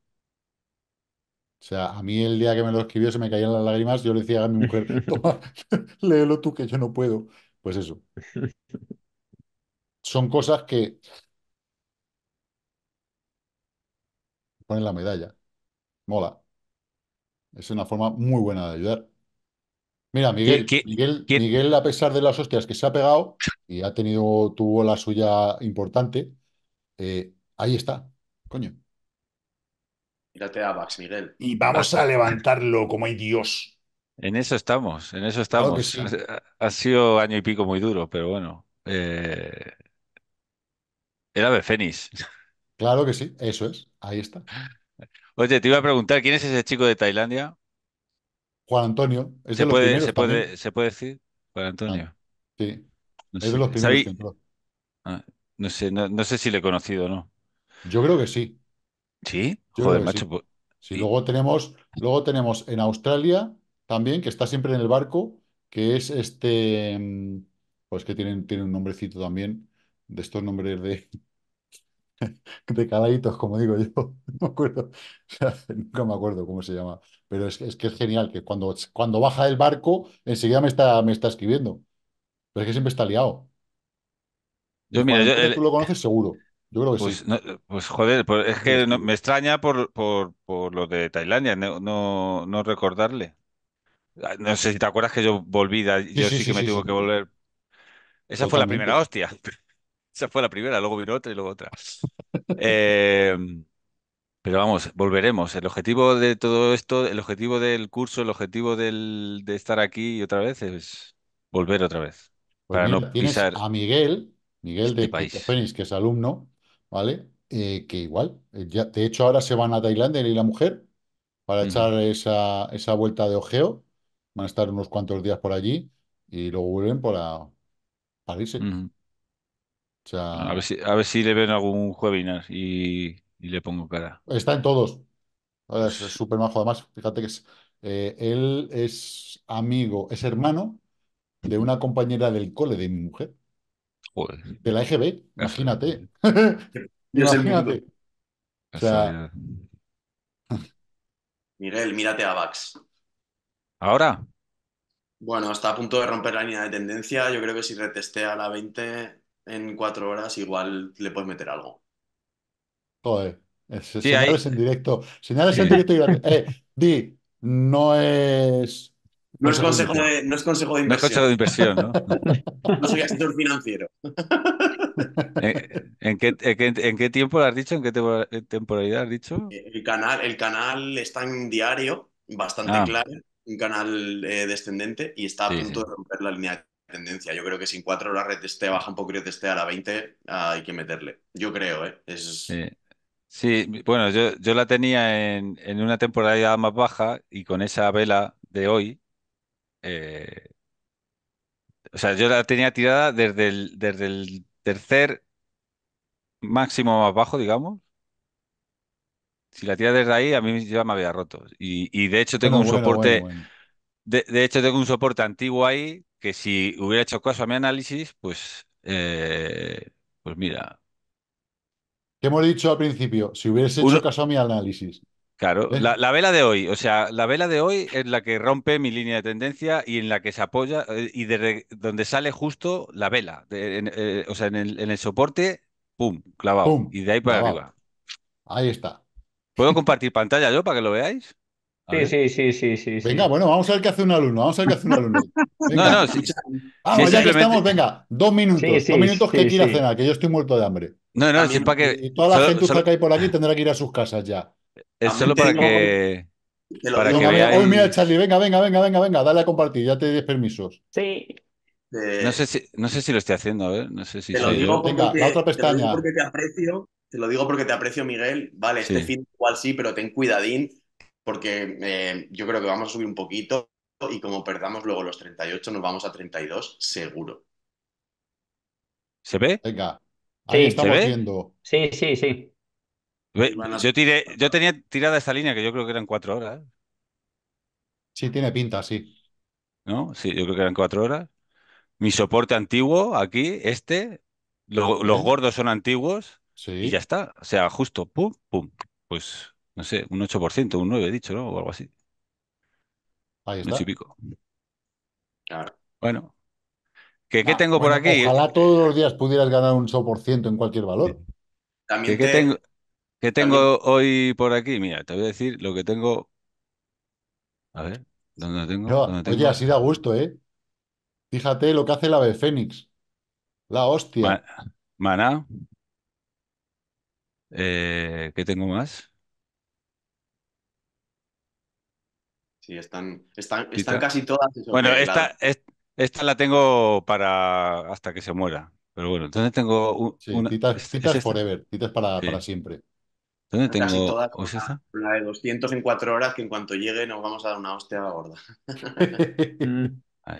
O sea, a mí el día que me lo escribió se me caían las lágrimas, yo le decía a mi mujer, toma, léelo tú que yo no puedo. Pues eso. Son cosas que ponen la medalla. Mola. Es una forma muy buena de ayudar. Mira, Miguel, Miguel, Miguel, a pesar de las hostias que se ha pegado y ha tenido, tuvo la suya importante, eh, ahí está, coño. Mírate a Max, Miguel. Y vamos a levantarlo como hay Dios. En eso estamos, en eso estamos. ha, sido año y pico muy duro, pero bueno. Era eh, El ave Claro que sí, eso es, ahí está. Oye, te iba a preguntar, ¿quién es ese chico de Tailandia? Juan Antonio. ¿Se, puede, decir Juan Antonio. Ah, sí. No es sé. de los eh, primeros ah, no, sé, si le he conocido o no. Yo creo que sí. ¿Sí? Joder, macho. Sí. Pues, luego, tenemos, luego tenemos en Australia también, que está siempre en el barco, que es este. Mm, pues que tiene tienen un nombrecito también de estos nombres de. de caladitos, como digo yo. No me acuerdo. nunca me acuerdo cómo se llama pero es, que es genial, que cuando, cuando baja el barco, enseguida me está, me está escribiendo. Pero es que siempre está liado. Yo, mira, eh, tú lo conoces seguro. Yo creo que pues sí. pues joder, pues es que me extraña por, por, lo de Tailandia, no, no, recordarle. Ah, no sé si te acuerdas que yo volví, yo sí, que me tuve que volver. Esa fue la primera hostia. Esa fue la primera, luego vino otra y luego otra. eh, pero vamos, volveremos. El objetivo de todo esto, el objetivo del curso, el objetivo de estar aquí otra vez es volver otra vez. Pues para no a Miguel, Miguel este de, Pinto Fénix, que es alumno, ¿vale? Eh, que igual, eh, ya, de hecho ahora se van a Tailandia y la mujer para echar esa, esa vuelta de ojeo. Van a estar unos cuantos días por allí y luego vuelven para, para irse. a, ver si, a ver si le ven algún webinar y y le pongo cara. Está en todos. Es súper majo. Además, fíjate que es, eh, él es amigo, es hermano de una compañera del cole de mi mujer. De la EGB, imagínate. imagínate. Miguel, mírate a Vax. ¿Ahora? Bueno, está a punto de romper la línea de tendencia. Yo creo que si retestea la 20 en cuatro horas, igual le puedes meter algo. Joder, Sí, señales en directo. Señales en directo y Eh, di, no es No es consejo de inversión. no es consejo de inversión. consejo de inversión, ¿no? No soy asesor financiero. Eh, ¿En, qué, en qué- en qué tiempo lo has dicho? ¿En qué eh, temporalidad has dicho? Eh, el canal, el canal está en diario, bastante ah. claro, un canal descendente y está a punto de romper la línea de tendencia. Yo creo que si en cuatro horas retestea, baja un poco y retestea a la 20, hay que meterle. Yo creo, ¿eh? Es, sí. Sí, bueno, yo, la tenía en, en una temporada más baja y con esa vela de hoy, eh, o sea, yo la tenía tirada desde el, desde el tercer máximo más bajo, digamos. Si la tira desde ahí, a mí ya me había roto. Y, y de hecho tengo un soporte, de, de hecho tengo un soporte antiguo ahí que si hubiera hecho caso a mi análisis, pues, eh, pues mira, ¿Qué hemos dicho al principio, si hubiese hecho caso a mi análisis. Claro, la, vela de hoy, o sea, la vela de hoy es la que rompe mi línea de tendencia y en la que se apoya eh, y desde donde sale justo la vela, eh, o sea, en el, soporte, pum, clavado, y de ahí para arriba. Ahí está. ¿Puedo compartir pantalla yo para que lo veáis? Sí, sí, sí, sí, sí. Venga, bueno, vamos a ver qué hace un alumno, vamos a ver qué hace un alumno. vamos, ya que estamos, venga, dos minutos, dos minutos que quiera cenar, que yo estoy muerto de hambre. No, no, es para que... Y toda la gente que hay por aquí tendrá que ir a sus casas ya. Es solo para que... Lo... Para mira, Charlie, venga, venga, venga, venga, dale a compartir, ya te di permisos. Sí. Eh, no, sé si, no sé si lo estoy haciendo, a ver, no sé si... Te lo digo la otra pestaña. Te lo digo porque te aprecio, te lo digo porque te aprecio, Miguel. Vale, este fin igual sí, pero ten cuidadín porque eh, yo creo que vamos a subir un poquito y como perdamos luego los 38, nos vamos a 32, seguro. ¿Se ve? Venga, ahí sí, estamos viendo. Sí, sí, sí. Yo, yo tenía tirada esta línea que yo creo que eran cuatro horas. Sí, tiene pinta, sí. ¿No? Sí, yo creo que eran cuatro horas. Mi soporte antiguo aquí, este. los gordos son antiguos. Sí. Y ya está. O sea, justo, pum, pum. Pues no sé, un 8%, un 9% dicho, ¿no? O algo así. Ahí y pico. Claro. Bueno. ¿Qué, ah, tengo por aquí? ojalá todos los días pudieras ganar un 8% en cualquier valor. ¿Qué, tengo, hoy por aquí? Mira, te voy a decir lo que tengo. A ver, ¿dónde tengo? oye, así da gusto, ¿eh? Fíjate lo que hace la ave fénix. La hostia. Mana. Eh, ¿qué tengo más? están, están, están casi todas. Bueno, eh, esta, esta la tengo para hasta que se muera. Pero bueno, entonces tengo un, una... forever, titas para, para siempre. ¿Dónde tengo? La de 200 en 4 horas que en cuanto llegue nos vamos a dar una hostia gorda. la gorda. Ah,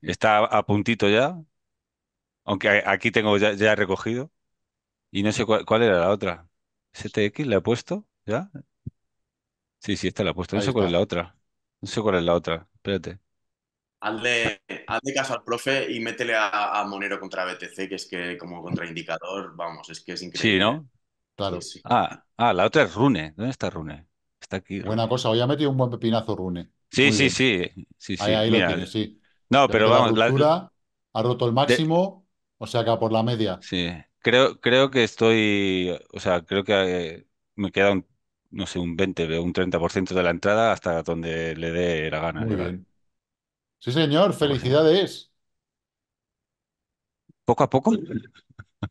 Está a puntito ya. Aunque aquí tengo ya, ya recogido. Y no sé cuál, era la otra. ¿STX? la he puesto? ¿Ya? Sí, sí, esta la he puesto. No sé cuál es la otra. No sé cuál es la otra. Espérate. Haz de caso al profe y métele a, Monero contra BTC, que es que como contraindicador, vamos, es que es increíble. Sí, ¿no? ¿eh? Claro. sí. Ah, ah, la otra es Rune. ¿Dónde está Rune? Está aquí Buena cosa. Hoy ha metido un buen pepinazo Rune. Sí, sí, sí. Sí, Ahí, sí. lo tiene, sí. No, pero vamos, la- ha roto el máximo, o sea que por la media. sí. Creo, que estoy, o sea, creo que eh, me queda un, no sé, un 20 o un 30% de la entrada hasta donde le dé la gana. Muy bien. Sí, señor, felicidades. Poco a poco,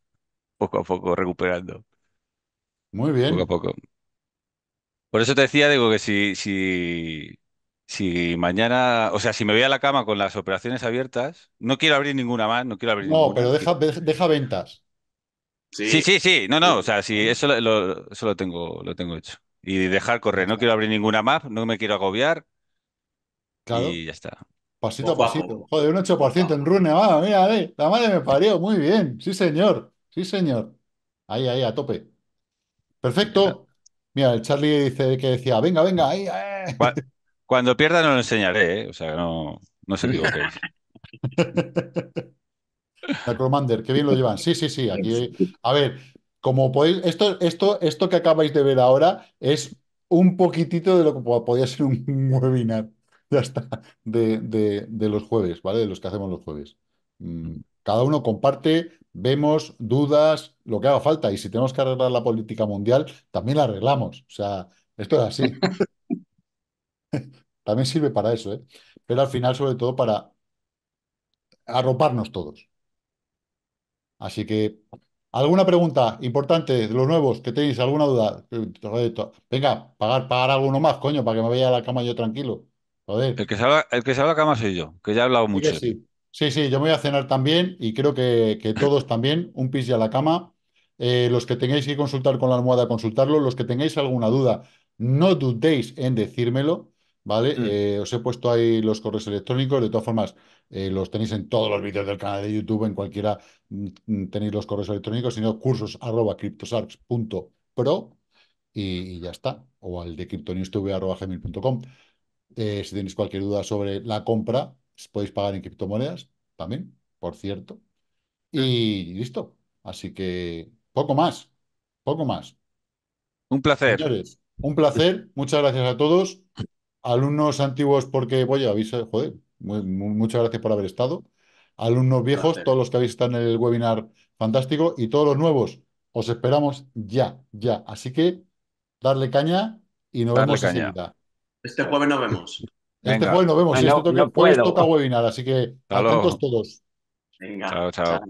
poco a poco, recuperando, Muy bien poco a poco. Por eso te decía, digo, que si, si, si mañana, o sea, si me voy a la cama con las operaciones abiertas, no quiero abrir ninguna más, no quiero abrir No, pero deja, deja ventas. Sí. sí, sí, No, no, o sea, sí, eso lo, tengo, lo tengo hecho. Y dejar correr, no quiero abrir ninguna map, no me quiero agobiar. Claro. Y ya está. Pasito a pasito. Joder, un 8% en Rune, ah, mira, la madre me parió, muy bien. Sí, señor. Sí, señor. Ahí, ahí, a tope. Perfecto. Mira, el Charlie dice que decía, venga, venga, ahí. Eh". Cuando pierda no lo enseñaré, ¿eh? o sea, no, no se equivoquéis. Necromander, qué bien lo llevan. Sí, sí, sí. Aquí, a ver, como podéis, esto, esto, esto que acabáis de ver ahora es un poquitito de lo que podía ser un webinar, ya está, de, de los jueves, ¿vale? De los que hacemos los jueves. Mm, cada uno comparte, vemos dudas, lo que haga falta. Y si tenemos que arreglar la política mundial, también la arreglamos. O sea, esto es así. también sirve para eso, ¿eh? Pero al final, sobre todo, para arroparnos todos. Así que, ¿alguna pregunta importante de los nuevos que tenéis? ¿Alguna duda? Eh, venga, pagar, pagar alguno más, coño, para que me vaya a la cama yo tranquilo. El que salga el que la cama soy yo, que ya he hablado mucho. Sí, sí, yo me voy a cenar también y creo que, todos también, un pis y a la cama. Eh, los que tengáis que consultar con la almohada, consultarlo. Los que tengáis alguna duda, no dudéis en decírmelo. ¿vale? Mm. Eh, os he puesto ahí los correos electrónicos, de todas formas, eh, los tenéis en todos los vídeos del canal de YouTube, en cualquiera mm, mm, tenéis los correos electrónicos, sino cursos arroba .pro y, ya está, o al de arroba Eh, si tenéis cualquier duda sobre la compra, podéis pagar en criptomonedas también, por cierto. Y listo. Así que poco más, poco más. Un placer. Señores, un placer. Pues Muchas gracias a todos alumnos antiguos porque, oye, habéis, eh, joder, muchas gracias por haber estado. Alumnos viejos, todos los que habéis estado en el webinar, fantástico. Y todos los nuevos, os esperamos ya, ya. Así que, darle caña y nos vemos la Este jueves nos vemos. Este jueves nos vemos. Ay, no, este webinar, así que atentos todos. Venga. chao. chao.